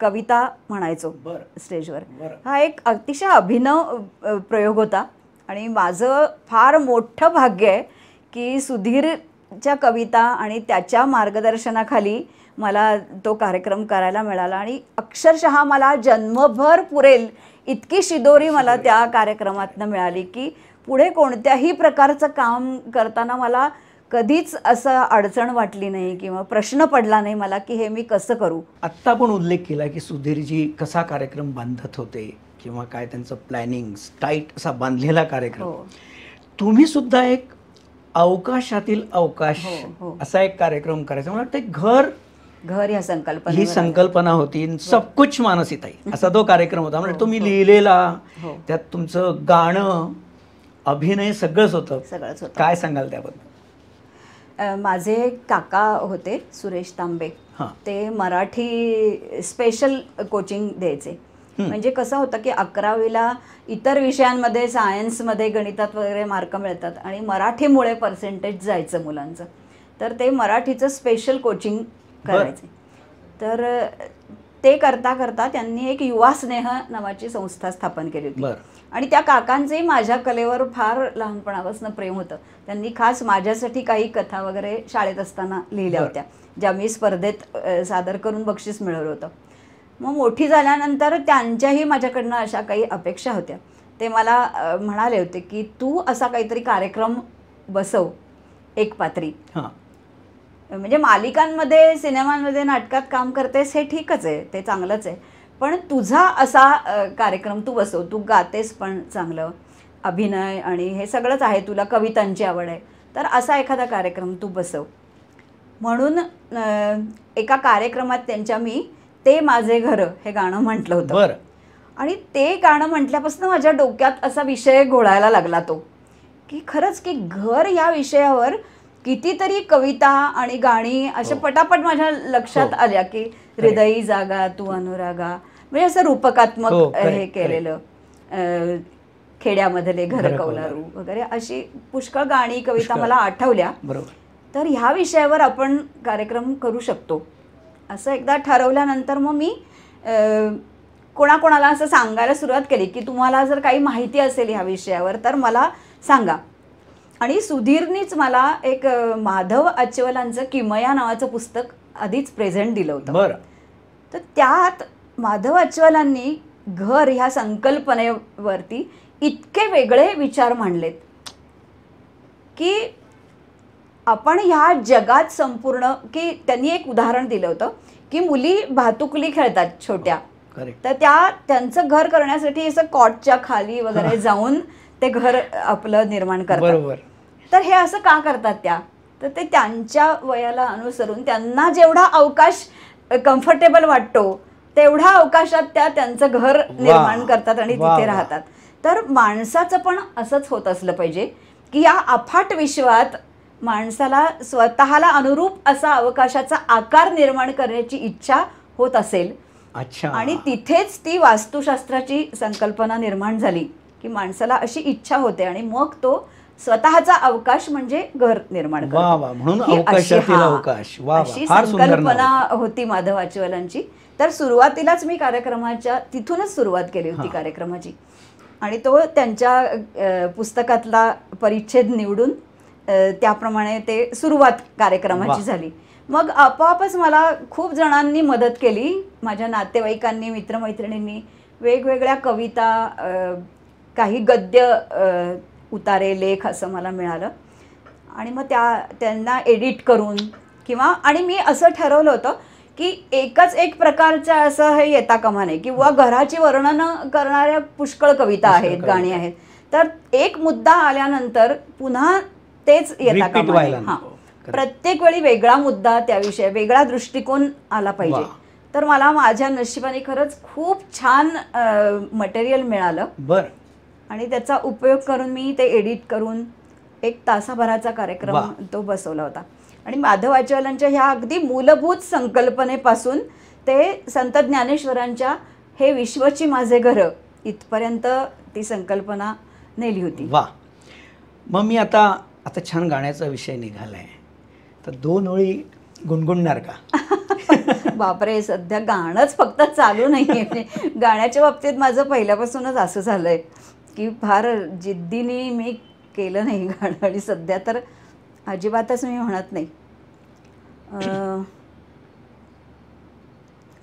कविता म्हणायचो स्टेजवर हा एक अतिशय अभिनव प्रयोग होता आणि माझं फार मोठं भाग्य आहे की सुधीर च्या कविता आणि त्याच्या मार्गदर्शनाखाली मला तो कार्यक्रम करायला मिळाला आणि अक्षरशः मला जन्मभर पुरेल इतकी शिदोरी मला त्या कार्यक्रमातनं मिळाली की पुढे कोणत्याही प्रकारचं काम करताना मला कधीच असं अडचण वाटली नाही किंवा प्रश्न पडला नाही मला की हे मी कसं करू आत्ता पण उल्लेख केला की सुधीरजी कसा कार्यक्रम बांधत होते किंवा काय त्यांचं प्लॅनिंग टाईट असा बांधलेला कार्यक्रम हो. तुम्ही सुद्धा एक अवकाशातील अवकाश हो, हो. असा एक कार्यक्रम करायचा मला वाटतं घर घर या संकल्पना ही संकल्पना होती सब कुछ मानसिक आहे असा तो कार्यक्रम होता म्हणजे हो, तुम्ही लिहिलेला त्यात तुमचं गाणं अभिनय सगळंच होतं सगळंच होतं काय सांगाल त्याबद्दल माझे काका होते सुरेश तांबे ते मराठी स्पेशल कोचिंग द्यायचे म्हणजे कसं होतं की अकरावीला इतर विषयांमध्ये सायन्समध्ये गणितात वगैरे मार्क मिळतात आणि मराठीमुळे पर्सेंटेज जायचं मुलांचं तर ते मराठीचं स्पेशल कोचिंग करायचे तर ते करता करता त्यांनी एक युवा स्नेह नावाची संस्था स्थापन केली होती आणि त्या काकांचंही माझ्या कलेवर फार लहानपणापासून प्रेम होतं त्यांनी खास माझ्यासाठी काही कथा वगैरे शाळेत असताना लिहिल्या होत्या ज्या मी स्पर्धेत सादर करून बक्षीस मिळवलं होतं मग मोठी झाल्यानंतर त्यांच्याही माझ्याकडनं अशा काही अपेक्षा होत्या ते मला म्हणाले होते की तू असा काहीतरी कार्यक्रम बसव एक पात्री म्हणजे मालिकांमध्ये सिनेमांमध्ये नाटकात काम करतेस हे ठीकच आहे ते चांगलंच आहे पण तुझा असा कार्यक्रम तू बसव तू गातेस पण चांगलं अभिनय आणि हे सगळंच आहे तुला कवितांची आवड आहे तर असा एखादा कार्यक्रम तू बसव म्हणून एका कार्यक्रमात त्यांच्या मी ते माझे घर हे गाणं म्हटलं होतं आणि ते गाणं म्हटल्यापासून माझ्या डोक्यात असा विषय घोळायला लागला तो की खरंच की घर या विषयावर कितीतरी कविता आणि गाणी अशा हो. पटापट माझ्या लक्षात हो. आल्या की हृदयी जागा तू अनुरागा म्हणजे असं रूपकात्मक हो, हे केलेलं खेड्यामधले घर कौलारू वगैरे अशी पुष्कळ गाणी कविता मला आठवल्या तर ह्या विषयावर आपण कार्यक्रम करू शकतो असं एकदा ठरवल्यानंतर मग मी कोणाकोणाला असं सांगायला सुरुवात केली की तुम्हाला जर काही माहिती असेल ह्या विषयावर तर मला सांगा आणि सुधीरनीच मला एक माधव अचवलांचं किमया नावाचं पुस्तक आधीच प्रेझेंट दिलं होतं बरं तर त्यात माधव अचवलांनी घर ह्या संकल्पनेवरती इतके वेगळे विचार मांडलेत की आपण ह्या जगात संपूर्ण की त्यांनी एक उदाहरण दिलं होतं की मुली भातुकली खेळतात छोट्या तर त्या त्यांचं घर करण्यासाठी असं कॉटच्या खाली वगैरे (laughs) जाऊन ते घर आपलं निर्माण करतात तर हे असं का करतात त्या तर ते त्यांच्या वयाला अनुसरून त्यांना जेवढा अवकाश कम्फर्टेबल वाटतो तेवढ्या अवकाशात त्या त्यांचं घर निर्माण करतात आणि तिथे राहतात तर माणसाचं पण असंच होत असलं पाहिजे की या अफाट विश्वात माणसाला स्वतःला अनुरूप असा अवकाशाचा आकार निर्माण करण्याची इच्छा होत असेल अच्छा आणि तिथेच ती वास्तुशास्त्राची संकल्पना निर्माण झाली की माणसाला अशी इच्छा होते आणि मग तो स्वतःचा अवकाश म्हणजे घर निर्माण अशी संकल्पना होती आचीवालांची तर सुरुवातीलाच मी कार्यक्रमाच्या तिथूनच सुरुवात केली होती कार्यक्रमाची आणि तो त्यांच्या पुस्तकातला परिच्छेद निवडून त्याप्रमाणे ते सुरुवात कार्यक्रमाची झाली मग आपोआपच मला खूप जणांनी मदत केली माझ्या नातेवाईकांनी मित्रमैत्रिणींनी वेगवेगळ्या कविता काही गद्य उतारे लेख असं मला मिळालं आणि मग त्या त्यांना एडिट करून किंवा आणि मी असं ठरवलं होतं की एकच एक प्रकारचं असं हे येता कमा नये किंवा घराची वर्णनं करणाऱ्या पुष्कळ कविता आहेत गाणी आहेत तर एक मुद्दा आल्यानंतर पुन्हा तेच येतात प्रत्येक वेळी वेगळा मुद्दा त्याविषयी वेगळा दृष्टिकोन आला पाहिजे तर मला माझ्या नशिबाने खरंच खूप छान मटेरियल मिळालं बर आणि त्याचा उपयोग करून मी ते एडिट करून एक तासाभराचा कार्यक्रम तो बसवला होता आणि माधवाचार्यांच्या ह्या अगदी मूलभूत संकल्पनेपासून ते संत ज्ञानेश्वरांच्या हे विश्वची माझे घर इथपर्यंत ती संकल्पना नेली होती वा मग मी आता आता छान गाण्याचा विषय निघाला आहे तर दोन ओळी गुणगुणणार का (laughs) बापरे सध्या गाणंच फक्त चालू नाही आहे गाण्याच्या बाबतीत माझं पहिल्यापासूनच असं झालं आहे की फार जिद्दीने मी केलं नाही गाणं आणि सध्या तर अजिबातच मी म्हणत नाही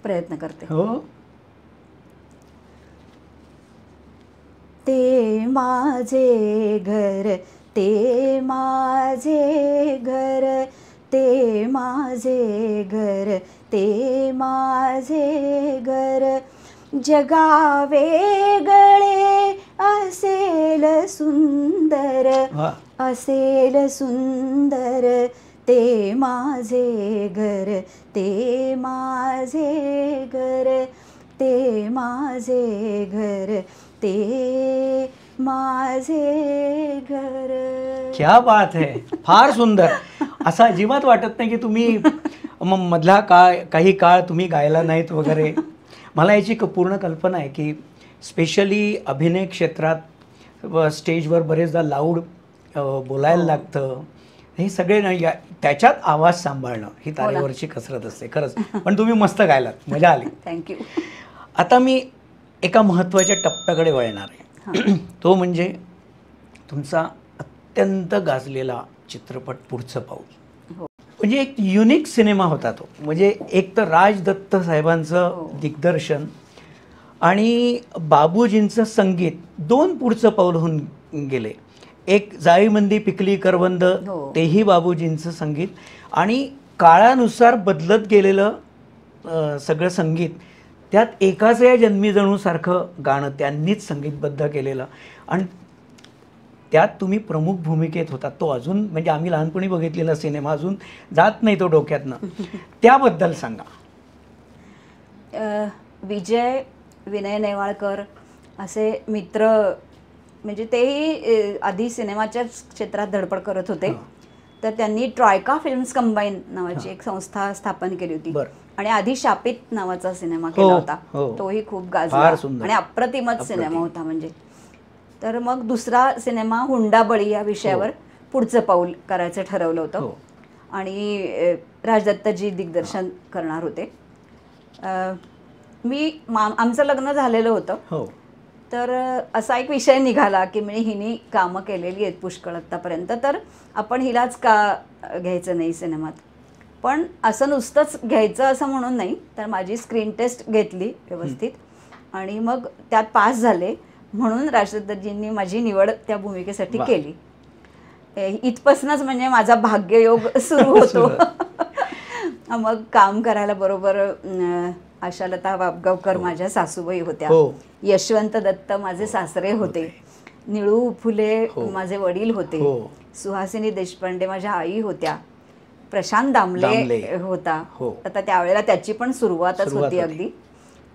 प्रयत्न करते हो ते माझे घर ते माझे घर ते माझे घर ते माझे घर जगावेगळे गळे असेल सुंदर असेल सुंदर ते माझे घर ते माझे घर ते माझे घर ते माझे घर क्या बात है फार सुंदर असा अजिबात वाटत नाही की तुम्ही मधला काळ काही काळ तुम्ही गायला नाहीत वगैरे मला याची पूर्ण कल्पना आहे की स्पेशली अभिनय क्षेत्रात स्टेजवर बरेचदा लाऊड बोलायला हो. लागतं हे सगळे या त्याच्यात आवाज सांभाळणं ही हो तारेवरची कसरत असते खरंच पण तुम्ही मस्त गायलात मजा आली थँक्यू (laughs) आता मी एका महत्त्वाच्या टप्प्याकडे वळणार आहे (clears throat) तो म्हणजे तुमचा अत्यंत गाजलेला चित्रपट पुढचं पाऊल हो. म्हणजे एक युनिक सिनेमा होता तो म्हणजे एक तर राजदत्त साहेबांचं हो. दिग्दर्शन आणि बाबूजींचं संगीत दोन पुढचं पाऊल होऊन गेले एक मंदी पिकली करवंद हो. तेही बाबूजींचं संगीत आणि काळानुसार बदलत गेलेलं सगळं संगीत त्यात एकाच या जन्मीजणूसारखं गाणं त्यांनीच संगीतबद्ध केलेलं आणि त्यात तुम्ही प्रमुख भूमिकेत होता तो अजून म्हणजे आम्ही लहानपणी बघितलेला सिनेमा अजून जात नाही तो डोक्यातनं (laughs) त्याबद्दल सांगा विजय विनय नेवाळकर असे मित्र म्हणजे तेही आधी सिनेमाच्याच क्षेत्रात धडपड करत होते तर त्यांनी ट्रॉयका फिल्म्स कंबाईन नावाची एक संस्था स्थापन केली होती बरं आणि आधी शापित नावाचा सिनेमा हो, केला होता हो. तोही खूप गाजला आणि अप्रतिमच सिनेमा होता म्हणजे तर मग दुसरा सिनेमा हुंडाबळी या विषयावर हो. पुढचं पाऊल करायचं ठरवलं होतं आणि राजदत्तजी दिग्दर्शन करणार होते मी आमचं लग्न झालेलं होतं तर असा एक विषय निघाला की मी हिने कामं केलेली आहेत पुष्कळ आत्तापर्यंत तर आपण हिलाच का घ्यायचं नाही सिनेमात पण असं नुसतंच घ्यायचं असं म्हणून नाही तर माझी स्क्रीन टेस्ट घेतली व्यवस्थित आणि मग त्यात पास झाले म्हणून राजदत्तजींनी माझी निवड त्या भूमिकेसाठी केली इथपासूनच म्हणजे माझा भाग्ययोग (laughs) सुरू होतो (laughs) मग काम करायला बरोबर आशालता वाबगावकर हो. माझ्या सासूबाई होत्या हो. यशवंत दत्त माझे हो. सासरे होते निळू फुले माझे वडील होते सुहासिनी देशपांडे माझ्या आई होत्या प्रशांत दामले होता हो आता त्यावेळेला त्याची पण सुरुवातच होती अगदी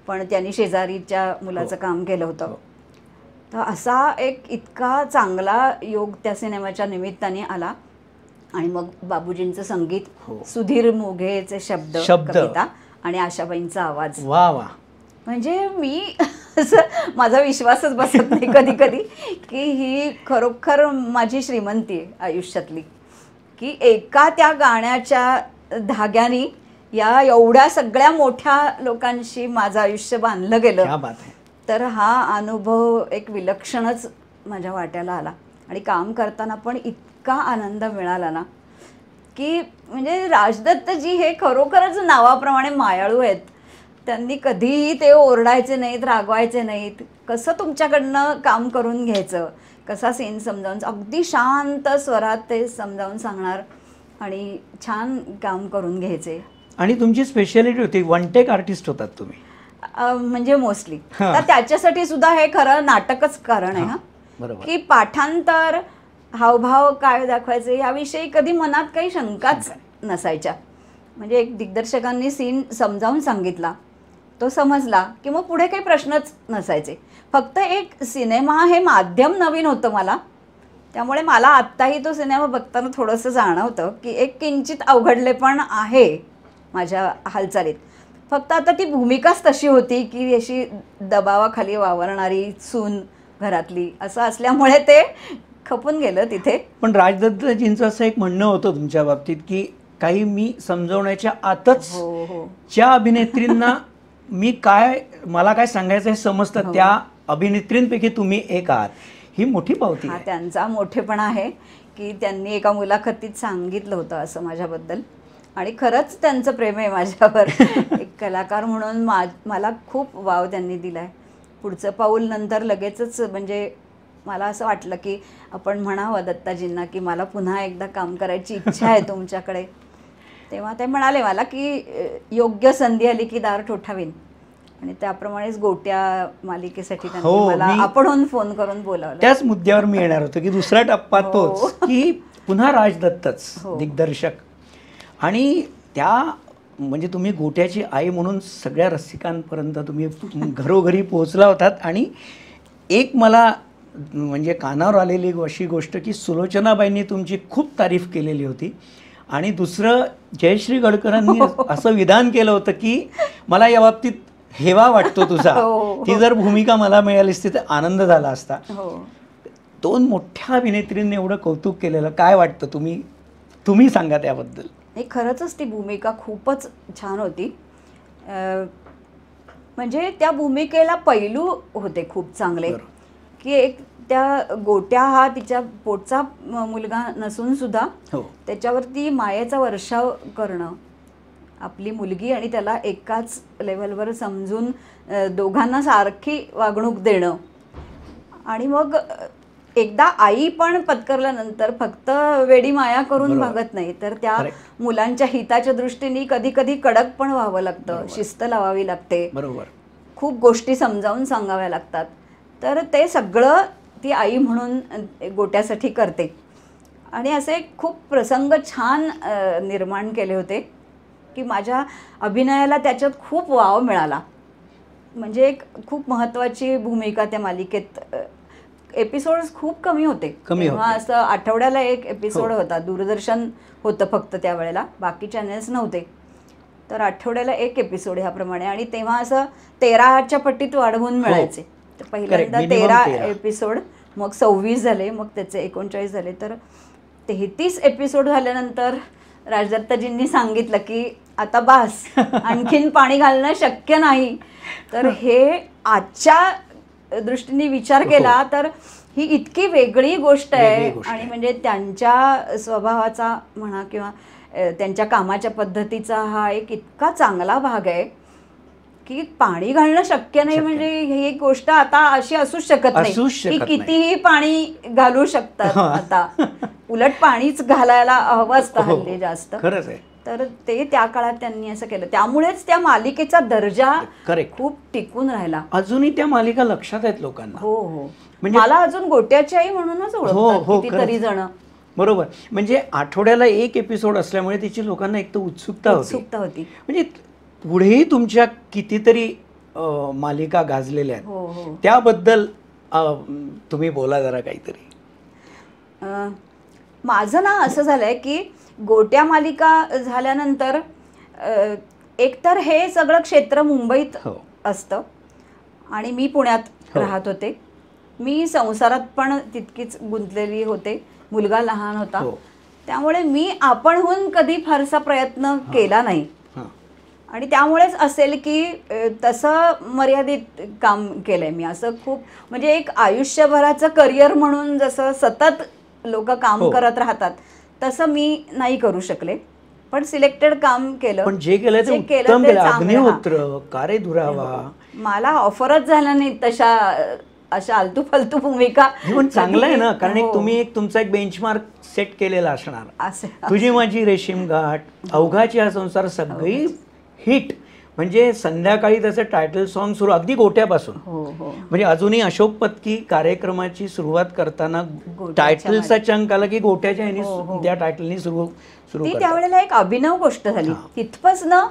पण त्यांनी शेजारीच्या मुलाचं हो. काम केलं होतं हो. तर असा एक इतका चांगला योग त्या सिनेमाच्या निमित्ताने आला आणि मग बाबूजींचं संगीत हो. सुधीर मोघेचे शब्द कविता आणि आशाबाईंचा आवाज वा वा म्हणजे मी असं माझा विश्वासच बसत नाही कधी कधी की ही खरोखर माझी श्रीमंती आयुष्यातली की एका त्या गाण्याच्या धाग्याने या एवढ्या सगळ्या मोठ्या लोकांशी माझं आयुष्य बांधलं गेलं तर हा अनुभव एक विलक्षणच माझ्या वाट्याला आला आणि काम करताना पण इतका आनंद मिळाला ना की म्हणजे राजदत्तजी हे खरोखरच नावाप्रमाणे मायाळू आहेत त्यांनी कधीही ते ओरडायचे नाहीत रागवायचे नाहीत कसं तुमच्याकडनं काम करून घ्यायचं कसा सीन समजावून अगदी शांत स्वरात ते समजावून सांगणार आणि छान काम करून घ्यायचे आणि तुमची स्पेशालिटी होती वन टेक आर्टिस्ट होतात तुम्ही म्हणजे मोस्टली तर त्याच्यासाठी सुद्धा हे खरं नाटकच कारण आहे हा की पाठांतर हावभाव काय दाखवायचे याविषयी कधी मनात काही शंकाच नसायच्या म्हणजे एक दिग्दर्शकांनी सीन समजावून सांगितला तो समजला की मग पुढे काही प्रश्नच नसायचे फक्त एक सिनेमा हे माध्यम नवीन होतं मला त्यामुळे मला आत्ताही तो सिनेमा बघताना थोडंसं जाणवतं की एक किंचित अवघडले पण आहे माझ्या हालचालीत फक्त आता ती भूमिकाच तशी होती की अशी दबावाखाली वावरणारी सून घरातली असं असल्यामुळे ते खपून गेलं तिथे पण राजदत्तजींचं असं एक म्हणणं होतं तुमच्या बाबतीत की काही मी समजवण्याच्या आतच ज्या हो, हो. अभिनेत्रींना मी काय मला काय सांगायचं हे समजतं हो. त्या अभिनेत्रींपैकी तुम्ही एक आहात ही मोठी पावती हा त्यांचा मोठेपणा आहे की त्यांनी एका मुलाखतीत सांगितलं होतं असं माझ्याबद्दल आणि खरंच त्यांचं प्रेम आहे माझ्यावर (laughs) एक कलाकार म्हणून मा मला खूप वाव त्यांनी दिला आहे पुढचं पाऊल नंतर लगेचच म्हणजे मला असं वाटलं की आपण म्हणावं दत्ताजींना की मला पुन्हा एकदा काम करायची इच्छा आहे (laughs) तुमच्याकडे तेव्हा ते म्हणाले मला की योग्य संधी आली की दार ठोठावीन आणि त्याप्रमाणेच गोट्या मालिकेसाठी हो, मला आपण फोन करून बोलावलं त्याच मुद्द्यावर मी येणार होतो की दुसरा टप्पा हो. तोच की पुन्हा राजदत्तच हो. दिग्दर्शक आणि त्या म्हणजे तुम्ही गोट्याची आई म्हणून सगळ्या रसिकांपर्यंत तुम्ही घरोघरी पोहोचला होतात आणि एक मला म्हणजे कानावर आलेली अशी गोष्ट की सुलोचनाबाईंनी तुमची खूप तारीफ केलेली होती आणि दुसरं जयश्री गडकरांनी हो. असं विधान केलं होतं की मला या बाबतीत हेवा वाटतो तुझा हो, हो. ती जर भूमिका मला मिळाली असती तर आनंद झाला असता दोन मोठ्या अभिनेत्रींनी एवढं कौतुक केलेलं काय वाटतं तुम्ही तुम्ही सांगा त्याबद्दल नाही खरंच ती भूमिका खूपच छान होती म्हणजे त्या भूमिकेला पैलू होते खूप चांगले की एक त्या गोट्या हा तिच्या पोटचा मुलगा नसून सुद्धा हो. त्याच्यावरती मायेचा वर्षाव करणं आपली मुलगी आणि त्याला एकाच लेवलवर समजून दोघांना सारखी वागणूक देणं आणि मग एकदा आई पण पत्करल्यानंतर फक्त वेडी माया करून भागत नाही तर त्या मुलांच्या हिताच्या दृष्टीने कधी कधी कडक पण व्हावं लागतं शिस्त लावावी लागते बरोबर खूप गोष्टी समजावून सांगाव्या लागतात तर ते सगळं ती आई म्हणून गोट्यासाठी करते आणि असे खूप प्रसंग छान निर्माण केले होते की माझ्या अभिनयाला त्याच्यात खूप वाव मिळाला म्हणजे एक खूप महत्त्वाची भूमिका त्या मालिकेत एपिसोड्स खूप कमी होते तेव्हा असं आठवड्याला एक एपिसोड हो. होता दूरदर्शन होतं फक्त त्यावेळेला बाकी चॅनेल्स नव्हते तर आठवड्याला एक एपिसोड ह्याप्रमाणे आणि तेव्हा असं तेराच्या पट्टीत वाढवून हो. मिळायचे पहिल्यांदा तेरा एपिसोड मग सव्वीस झाले मग त्याचे एकोणचाळीस झाले तर तेहतीस एपिसोड झाल्यानंतर राजदत्ताजींनी सांगितलं की आता बास आणखीन (laughs) पाणी घालणं शक्य नाही तर हे आजच्या दृष्टीने विचार हो. केला तर ही इतकी वेगळी गोष्ट आहे आणि म्हणजे त्यांच्या स्वभावाचा म्हणा किंवा त्यांच्या कामाच्या पद्धतीचा हा एक इतका चांगला भाग आहे की पाणी घालणं शक्य नाही म्हणजे ही गोष्ट आता अशी असूच शकत नाही कितीही पाणी घालू शकतात आता उलट पाणीच घालायला हवं असतं हो. जास्त तर ते त्या काळात त्यांनी असं केलं त्यामुळेच त्या मालिकेचा दर्जा खूप टिकून राहिला अजूनही त्या मालिका लक्षात आहेत लोकांना हो हो म्हणजे मला अजून आई म्हणूनच हो, ओळखतात हो, जण बरोबर म्हणजे आठवड्याला एक एपिसोड असल्यामुळे तिची लोकांना एक तर उत्सुकता उत्सुकता होती म्हणजे पुढेही तुमच्या कितीतरी मालिका गाजलेल्या आहेत हो हो त्याबद्दल तुम्ही बोला जरा काहीतरी माझं ना असं झालंय की गोट्या मालिका झाल्यानंतर एकतर हे सगळं क्षेत्र मुंबईत हो असतं आणि मी पुण्यात हो. राहत होते मी संसारात पण तितकीच गुंतलेली होते मुलगा लहान होता हो. त्यामुळे मी आपणहून कधी फारसा प्रयत्न केला नाही आणि त्यामुळेच असेल की तसं मर्यादित काम केलं आहे मी असं खूप म्हणजे एक आयुष्यभराचं करिअर म्हणून जसं सतत लोक काम हो. करत राहतात तसं मी नाही करू शकले पण सिलेक्टेड काम केलं पण जे केलं ते केलं ते अग्निहोत्र कारे दुरावा हो. मला ऑफरच झाला नाही तशा अशा आलतू फालतू भूमिका चांगलं आहे ना हो. कारण तुम्ही एक तुमचा एक बेंचमार्क सेट केलेला असणार तुझी माझी रेशीम घाट अवघाची हा संसार सगळी हिट म्हणजे संध्याकाळी त्याचं टायटल सॉन्ग सुरू अगदी गोट्यापासून हो, हो. म्हणजे अजूनही अशोक पत्की कार्यक्रमाची सुरुवात करताना टायटलचा चंक आला की गोट्याच्या ह्यानी हो, त्या टायटलनी सुरू सुरू त्यावेळेला एक अभिनव गोष्ट झाली तिथपासनं ना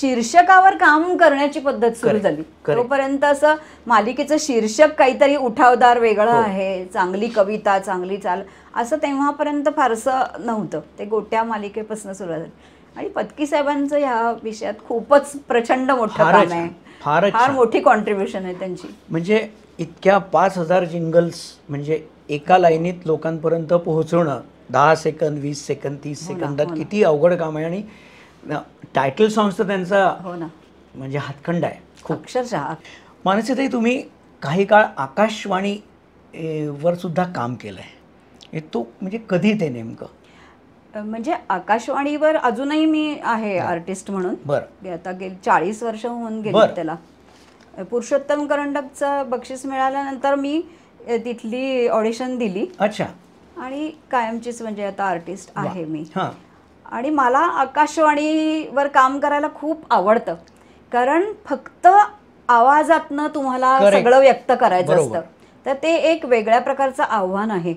शीर्षकावर काम करण्याची पद्धत सुरू झाली तोपर्यंत असं मालिकेचं शीर्षक काहीतरी उठावदार वेगळं आहे चांगली कविता चांगली चाल असं तेव्हापर्यंत फारसं नव्हतं ते गोट्या मालिकेपासून सुरू झाली आणि पतकी साहेबांचं ह्या विषयात खूपच प्रचंड मोठं काम आहे फार फार मोठी कॉन्ट्रीब्युशन आहे त्यांची म्हणजे इतक्या पाच हजार जिंगल्स म्हणजे एका लाईनीत लोकांपर्यंत पोहोचवणं दहा सेकंद वीस सेकंद तीस सेकंदात हो हो किती अवघड काम आहे आणि टायटल सॉन्ग्स तर त्यांचा हो ना म्हणजे हातखंड आहे खूप अक्षरशः मानसीताई तुम्ही काही काळ आकाशवाणी वर सुद्धा काम केलंय आहे तो म्हणजे कधी ते नेमकं म्हणजे आकाशवाणीवर अजूनही मी आहे आर्टिस्ट म्हणून आता गेले चाळीस वर्ष होऊन गेले त्याला पुरुषोत्तम करंडकचं बक्षीस मिळाल्यानंतर मी तिथली ऑडिशन दिली अच्छा आणि कायमचीच म्हणजे आता आर्टिस्ट आहे मी आणि मला आकाशवाणीवर काम करायला खूप आवडतं कारण फक्त आवाजातनं तुम्हाला सगळं व्यक्त करायचं असतं तर ते एक वेगळ्या प्रकारचं आव्हान आहे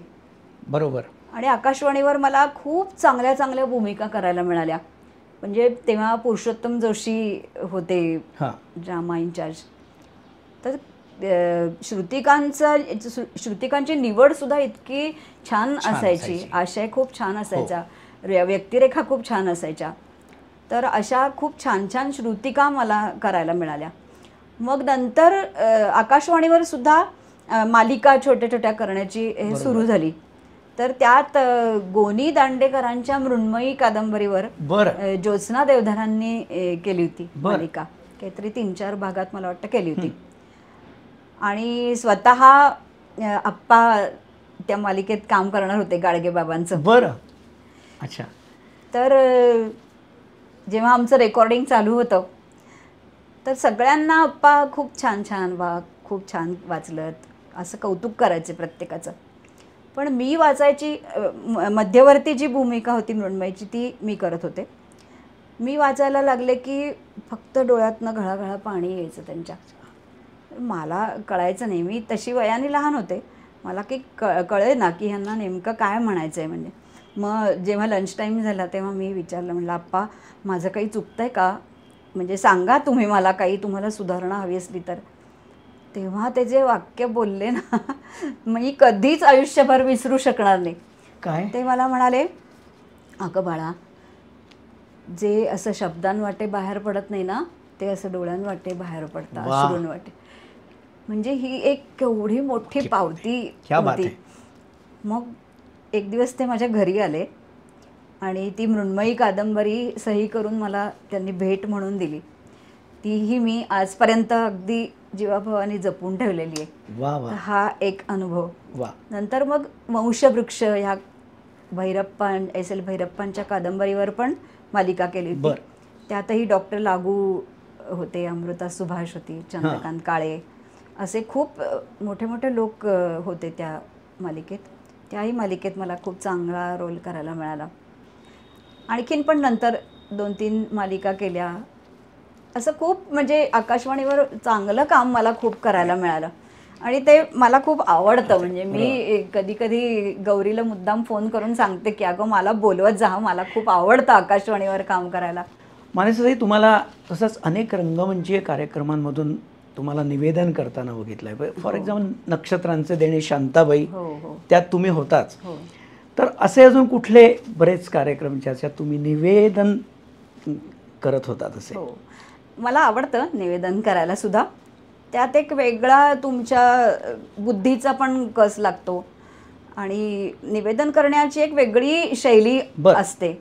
बरोबर आणि आकाशवाणीवर मला खूप चांगल्या चांगल्या भूमिका करायला मिळाल्या म्हणजे तेव्हा पुरुषोत्तम जोशी होते ड्रामा इन्चार्ज तर श्रुतिकांचा श्रुतिकांची निवड सुद्धा इतकी छान असायची आशय खूप छान हो. असायचा व्यक्तिरेखा खूप छान असायच्या तर अशा खूप छान छान श्रुतिका मला करायला मिळाल्या मग नंतर आकाशवाणीवर सुद्धा मालिका छोट्या छोट्या करण्याची हे सुरू झाली तर त्यात गोनी दांडेकरांच्या मृण्मयी कादंबरीवर बर ज्योत्स्ना देवधरांनी केली होती मालिका काहीतरी तीन चार भागात मला वाटतं केली होती आणि स्वतः आप्पा त्या मालिकेत काम करणार होते बाबांचं बरं अच्छा तर जेव्हा आमचं रेकॉर्डिंग चालू होतं तर सगळ्यांना आप्पा खूप छान छान वा खूप छान वाचलत असं कौतुक करायचे प्रत्येकाचं पण मी वाचायची मध्यवर्ती जी भूमिका होती मृण्मयची ती मी करत होते मी वाचायला लागले की फक्त डोळ्यातनं घळाघळा पाणी यायचं त्यांच्या मला कळायचं नाही मी तशी वयाने लहान होते मला की क कळे ना की ह्यांना नेमकं काय म्हणायचं आहे म्हणजे मग जेव्हा लंच टाईम झाला तेव्हा मी विचारलं म्हटलं आप्पा माझं काही चुकतं आहे का म्हणजे सांगा तुम्ही मला काही तुम्हाला सुधारणा हवी असली तर तेव्हा ते जे वाक्य बोलले ना मी कधीच आयुष्यभर विसरू शकणार नाही काय ते मला म्हणाले अगं बाळा जे असं शब्दांवाटे बाहेर पडत नाही ना ते असं डोळ्यांवाटे बाहेर पडतात वाटे म्हणजे ही एक केवढी मोठी पावती होती मग एक दिवस ते माझ्या घरी आले आणि ती मृण्मयी कादंबरी सही करून मला त्यांनी भेट म्हणून दिली तीही मी आजपर्यंत अगदी जीवाभावानी जपून ठेवलेली आहे हा एक अनुभव नंतर मग वंशवृक्ष ह्या भैरप्पा एस एल भैरप्पांच्या कादंबरीवर पण मालिका केली होती त्यातही डॉक्टर लागू होते अमृता सुभाष होती चंद्रकांत काळे असे खूप मोठे मोठे लोक होते त्या मालिकेत त्याही मालिकेत मला खूप चांगला रोल करायला मिळाला आणखीन पण नंतर दोन तीन मालिका केल्या असं खूप म्हणजे आकाशवाणीवर चांगलं काम मला खूप करायला मिळालं आणि ते मला खूप आवडतं म्हणजे मी कधी कधी गौरीला मुद्दाम फोन करून सांगते की अगं मला बोलवत जा मला खूप आवडतं आकाशवाणीवर काम करायला मानसाई तुम्हाला तसंच अनेक रंगमंचीय कार्यक्रमांमधून तुम्हाला निवेदन करताना बघितलं हो. फॉर एक्झाम्पल नक्षत्रांचे देणे शांताबाई हो, हो. त्यात तुम्ही होताच तर असे अजून कुठले बरेच कार्यक्रम ज्याच्यात तुम्ही निवेदन करत होतात असे मला आवडतं निवेदन करायला सुद्धा त्यात एक वेगळा तुमच्या बुद्धीचा पण कस लागतो आणि निवेदन करण्याची एक वेगळी शैली असते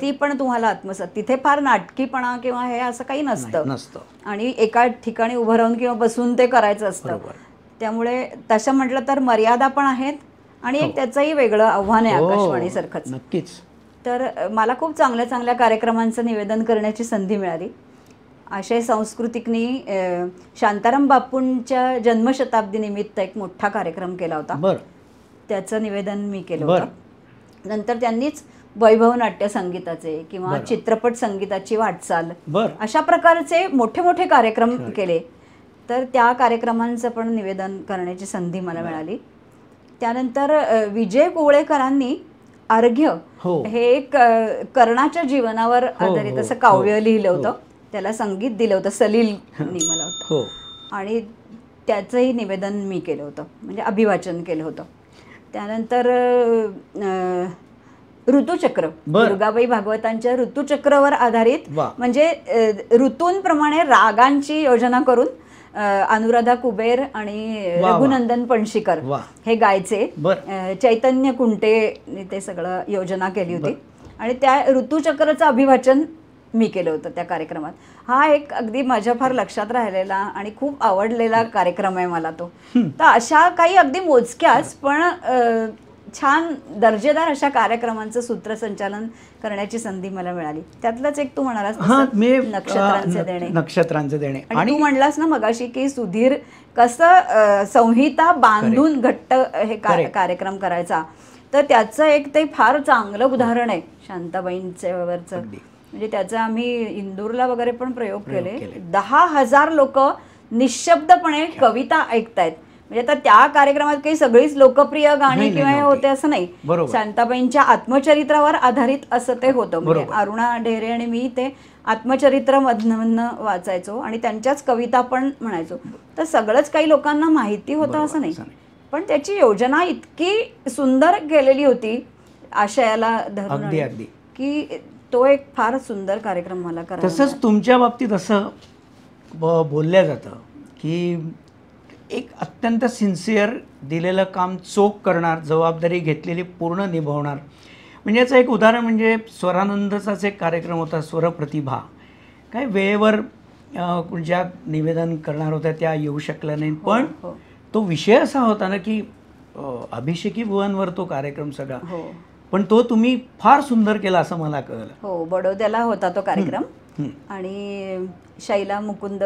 ती पण तुम्हाला आत्मसात तिथे फार नाटकीपणा किंवा हे असं काही नसतं आणि एका ठिकाणी उभं राहून किंवा बसून ते करायचं असतं त्यामुळे तशा म्हटलं तर मर्यादा पण आहेत आणि एक हो. त्याचंही वेगळं आव्हान आहे हो, आकाशवाणी आकाशवाणीसारखंच नक्कीच तर मला खूप चांगल्या चांगल्या कार्यक्रमांचं निवेदन करण्याची संधी मिळाली असे सांस्कृतिकनी शांताराम बापूंच्या जन्मशताब्दी निमित्त एक मोठा कार्यक्रम केला होता त्याचं निवेदन मी केलं होतं नंतर त्यांनीच वैभव नाट्य संगीताचे किंवा चित्रपट संगीताची वाटचाल अशा प्रकारचे मोठे मोठे कार्यक्रम केले तर त्या कार्यक्रमांचं पण निवेदन करण्याची संधी मला मिळाली त्यानंतर विजय कोवळेकरांनी अर्घ्य हो. हे एक कर्णाच्या जीवनावर हो, आधारित हो, असं काव्य लिहिलं होतं त्याला संगीत दिलं होतं सलील (laughs) मला वाटतं हो आणि त्याचंही निवेदन मी केलं होतं म्हणजे अभिवाचन केलं होतं त्यानंतर ऋतुचक्र दुर्गाबाई भागवतांच्या ऋतुचक्रवर आधारित म्हणजे ऋतूंप्रमाणे रागांची योजना करून अनुराधा कुबेर आणि रघुनंदन पणशीकर हे गायचे चैतन्य कुंटे ते सगळं योजना केली होती आणि त्या ऋतुचक्रचं अभिवाचन मी केलं होतं त्या कार्यक्रमात हा एक अगदी माझ्या फार लक्षात राहिलेला आणि खूप आवडलेला कार्यक्रम आहे मला तो तर अशा काही अगदी मोजक्याच पण छान दर्जेदार अशा कार्यक्रमांचं सूत्रसंचालन करण्याची संधी मला मिळाली त्यातलंच एक तू म्हणालास नक्षत्रांचे देणे नक्षत्रांचे देणे आणि तू म्हणलास ना मगाशी की सुधीर कसं संहिता बांधून घट्ट हे कार्यक्रम करायचा तर त्याचं एक ते फार चांगलं उदाहरण आहे शांताबाईंच्या वरचं म्हणजे त्याचा आम्ही इंदूरला वगैरे पण प्रयोग केले दहा हजार लोक निशब्दपणे कविता ऐकतायत म्हणजे आता त्या कार्यक्रमात काही सगळीच लोकप्रिय गाणी किंवा होते असं नाही शांताबाईंच्या आत्मचरित्रावर आधारित असं ते होतं म्हणजे अरुणा ढेरे आणि मी ते आत्मचरित्र मधनं वाचायचो आणि त्यांच्याच कविता पण म्हणायचो तर सगळंच काही लोकांना माहिती होतं असं नाही पण त्याची योजना इतकी सुंदर केलेली होती आशयाला धरून की तो एक फार सुंदर कार्यक्रम मला करा तसंच तुमच्या बाबतीत असं ब बोलल्या जातं की एक अत्यंत सिन्सिअर दिलेलं काम चोख करणार जबाबदारी घेतलेली पूर्ण निभावणार म्हणजे याचं एक उदाहरण म्हणजे स्वरानंदचाच एक कार्यक्रम होता स्वरप्रतिभा काय वेळेवर ज्या निवेदन करणार होत्या त्या येऊ शकल्या नाही हो, पण हो. तो विषय असा होता ना की अभिषेकी भुवनवर तो कार्यक्रम सगळा हो. पण तो तुम्ही फार सुंदर केला असं मला कळलं हो बडोद्याला होता तो कार्यक्रम आणि शैला मुकुंद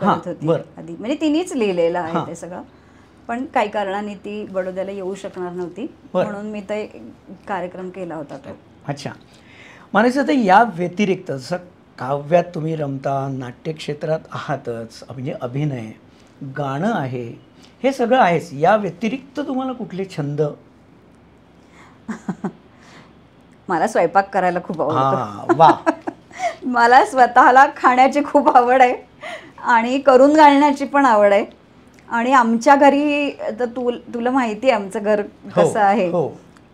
करत होती आधी म्हणजे तिनेच लिहिलेलं आहे ते सगळं पण काही कारणाने ती बडोद्याला येऊ शकणार नव्हती म्हणून मी ते कार्यक्रम केला होता तो अच्छा मानस आता या व्यतिरिक्त जसं काव्यात तुम्ही रमता नाट्यक्षेत्रात आहातच म्हणजे अभिनय गाणं आहे हे सगळं आहेच या व्यतिरिक्त तुम्हाला कुठले छंद (laughs) मला स्वयंपाक करायला खूप आवडतो (laughs) मला स्वतःला खाण्याची खूप आवड आहे आणि करून घालण्याची पण आवड आहे आणि आमच्या घरी तर तू तुला माहिती आहे आमचं घर हो, कसं आहे हो.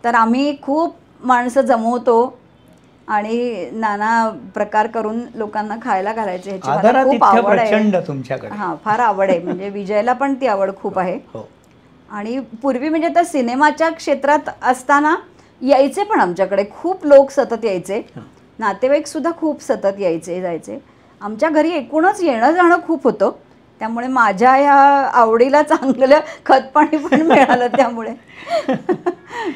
तर आम्ही खूप माणसं जमवतो आणि नाना प्रकार करून लोकांना खायला घालायचे ह्याची खूप आवड आहे तुमच्याकडे फार आवड आहे म्हणजे विजयला पण ती आवड खूप हो, आहे आणि पूर्वी म्हणजे तर सिनेमाच्या क्षेत्रात असताना यायचे पण आमच्याकडे खूप लोक सतत यायचे सुद्धा खूप सतत यायचे जायचे आमच्या घरी एकूणच येणं जाणं खूप होतं त्यामुळे माझ्या या आवडीला चांगलं खतपाणी पण मिळालं त्यामुळे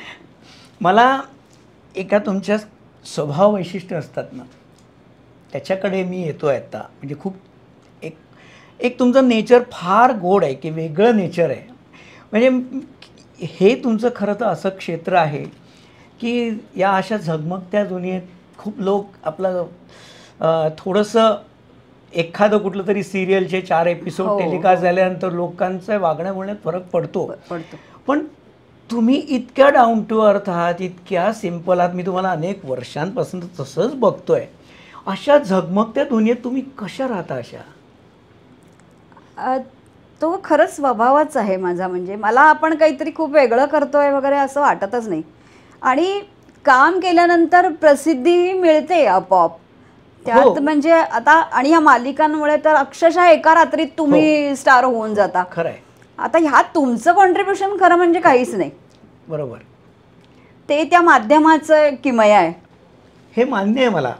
(laughs) मला एका तुमच्या स्वभाव वैशिष्ट्य असतात ना त्याच्याकडे मी येतो आहे आता म्हणजे खूप एक एक तुमचं नेचर फार गोड आहे की वेगळं नेचर आहे म्हणजे हे तुमचं खरं तर असं क्षेत्र आहे की या अशा झगमगत्या दुनियेत खूप लोक आपलं थोडंसं एखादं कुठलं तरी सिरियलचे चार एपिसोड हो, टेलिकास्ट हो. झाल्यानंतर लोकांचं वागण्या बोलण्यात फरक पडतो पडतो पण तुम्ही इतक्या डाऊन टू अर्थ आहात इतक्या सिंपल आहात मी तुम्हाला अनेक वर्षांपासून तसंच बघतोय अशा झगमगत्या दुनियेत तुम्ही कशा राहता अशा तो खरंच स्वभावच आहे माझा म्हणजे मला आपण काहीतरी खूप वेगळं करतोय वगैरे असं वाटतच नाही आणि काम केल्यानंतर प्रसिद्धीही मिळते आपोआप त्यात हो. म्हणजे आता आणि या मालिकांमुळे तर अक्षरशः एका रात्रीत तुम्ही हो. स्टार होऊन जाता खरंय आता ह्या तुमचं कॉन्ट्रीब्युशन खरं म्हणजे काहीच नाही बरोबर ते त्या माध्यमाचं किमया आहे हे मान्य आहे मला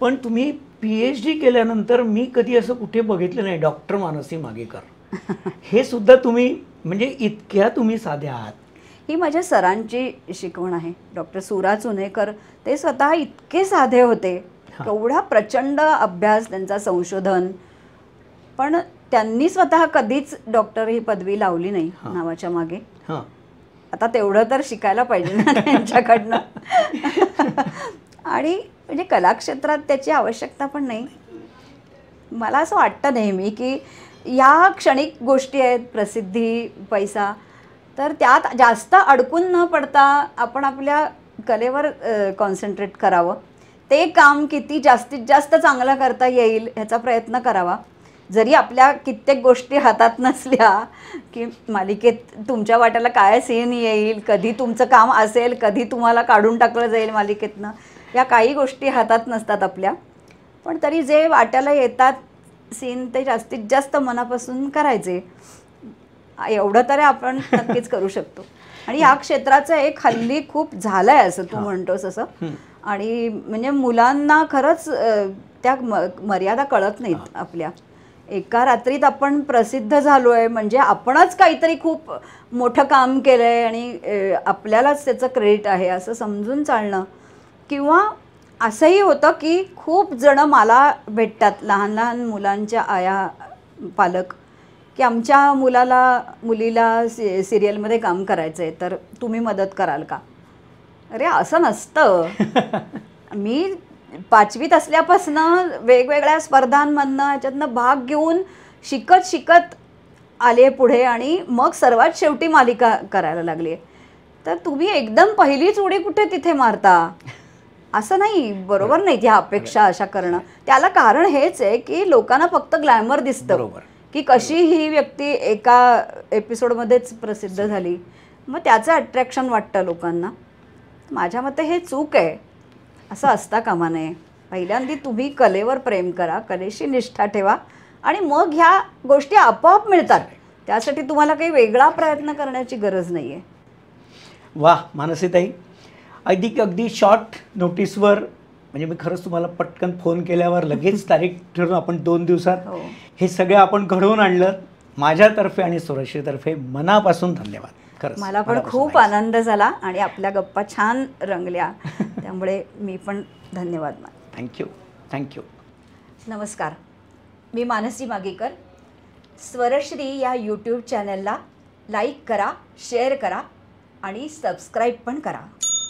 पण तुम्ही पी एच डी केल्यानंतर मी कधी असं कुठे बघितलं नाही डॉक्टर मानसी मागेकर हे सुद्धा तुम्ही म्हणजे इतक्या तुम्ही साधे आहात ही माझ्या सरांची शिकवण आहे डॉक्टर सुरा चुनेकर ते स्वतः इतके साधे होते एवढा प्रचंड अभ्यास त्यांचा संशोधन पण त्यांनी स्वतः कधीच डॉक्टर ही पदवी लावली नाही नावाच्या मागे आता तेवढं तर शिकायला पाहिजे ना त्यांच्याकडनं (laughs) आणि म्हणजे कलाक्षेत्रात त्याची आवश्यकता पण नाही मला असं वाटतं नेहमी की या क्षणिक गोष्टी आहेत प्रसिद्धी पैसा तर त्यात जास्त अडकून न पडता आपण आपल्या कलेवर कॉन्सन्ट्रेट करावं ते काम किती जास्तीत जास्त चांगलं करता येईल ह्याचा प्रयत्न करावा जरी आपल्या कित्येक गोष्टी हातात नसल्या की मालिकेत तुमच्या वाट्याला काय सीन येईल कधी तुमचं काम असेल कधी तुम्हाला काढून टाकलं जाईल मालिकेतनं या काही गोष्टी हातात नसतात आपल्या पण तरी जे वाट्याला येतात सीन ते जास्तीत जास्त मनापासून करायचे एवढं तरी आपण (laughs) नक्कीच करू शकतो आणि या क्षेत्राचं एक हल्ली खूप झालंय असं तू म्हणतोस असं आणि म्हणजे मुलांना खरंच त्या मर्यादा कळत नाहीत आपल्या एका रात्रीत आपण प्रसिद्ध झालो आहे म्हणजे आपणच काहीतरी खूप मोठं काम केलं आहे आणि आपल्यालाच त्याचं क्रेडिट आहे असं समजून चालणं किंवा असंही होतं की खूप जण मला भेटतात लहान लहान मुलांच्या आया पालक की आमच्या मुलाला मुलीला सि सिरियलमध्ये काम करायचं आहे तर तुम्ही मदत कराल का अरे असं नसतं (laughs) मी पाचवीत असल्यापासनं वेगवेगळ्या स्पर्धांमधनं ह्याच्यातनं भाग घेऊन शिकत शिकत आले पुढे आणि मग सर्वात शेवटी मालिका करायला लागली तर तुम्ही एकदम पहिलीच उडी कुठे तिथे मारता असं नाही हो. बरोबर नाही ह्या अपेक्षा अशा करणं हो. त्याला कारण हेच आहे की लोकांना फक्त ग्लॅमर दिसतं की कशी ही व्यक्ती एका एपिसोडमध्येच प्रसिद्ध झाली मग त्याचं अट्रॅक्शन वाटतं लोकांना माझ्या मते हे चूक आहे असं असता कामा नये पहिल्यांदा तुम्ही कलेवर प्रेम करा कलेशी निष्ठा ठेवा आणि मग ह्या गोष्टी आपोआप मिळतात त्यासाठी तुम्हाला काही वेगळा प्रयत्न करण्याची गरज नाही आहे वा मानसीताई अगदी अगदी शॉर्ट नोटीसवर म्हणजे मी खरंच तुम्हाला पटकन फोन केल्यावर लगेच तारीख ठरून आपण दोन दिवसात हो. हे सगळं आपण घडवून आणलं माझ्यातर्फे आणि सुरक्षेतर्फे मनापासून धन्यवाद मला पण खूप आनंद झाला आणि आपल्या गप्पा छान रंगल्या (laughs) त्यामुळे मी पण धन्यवाद मान थँक्यू थँक्यू नमस्कार मी मानसी मागेकर स्वरश्री या यूट्यूब चॅनलला लाईक करा शेअर करा आणि सबस्क्राईब पण करा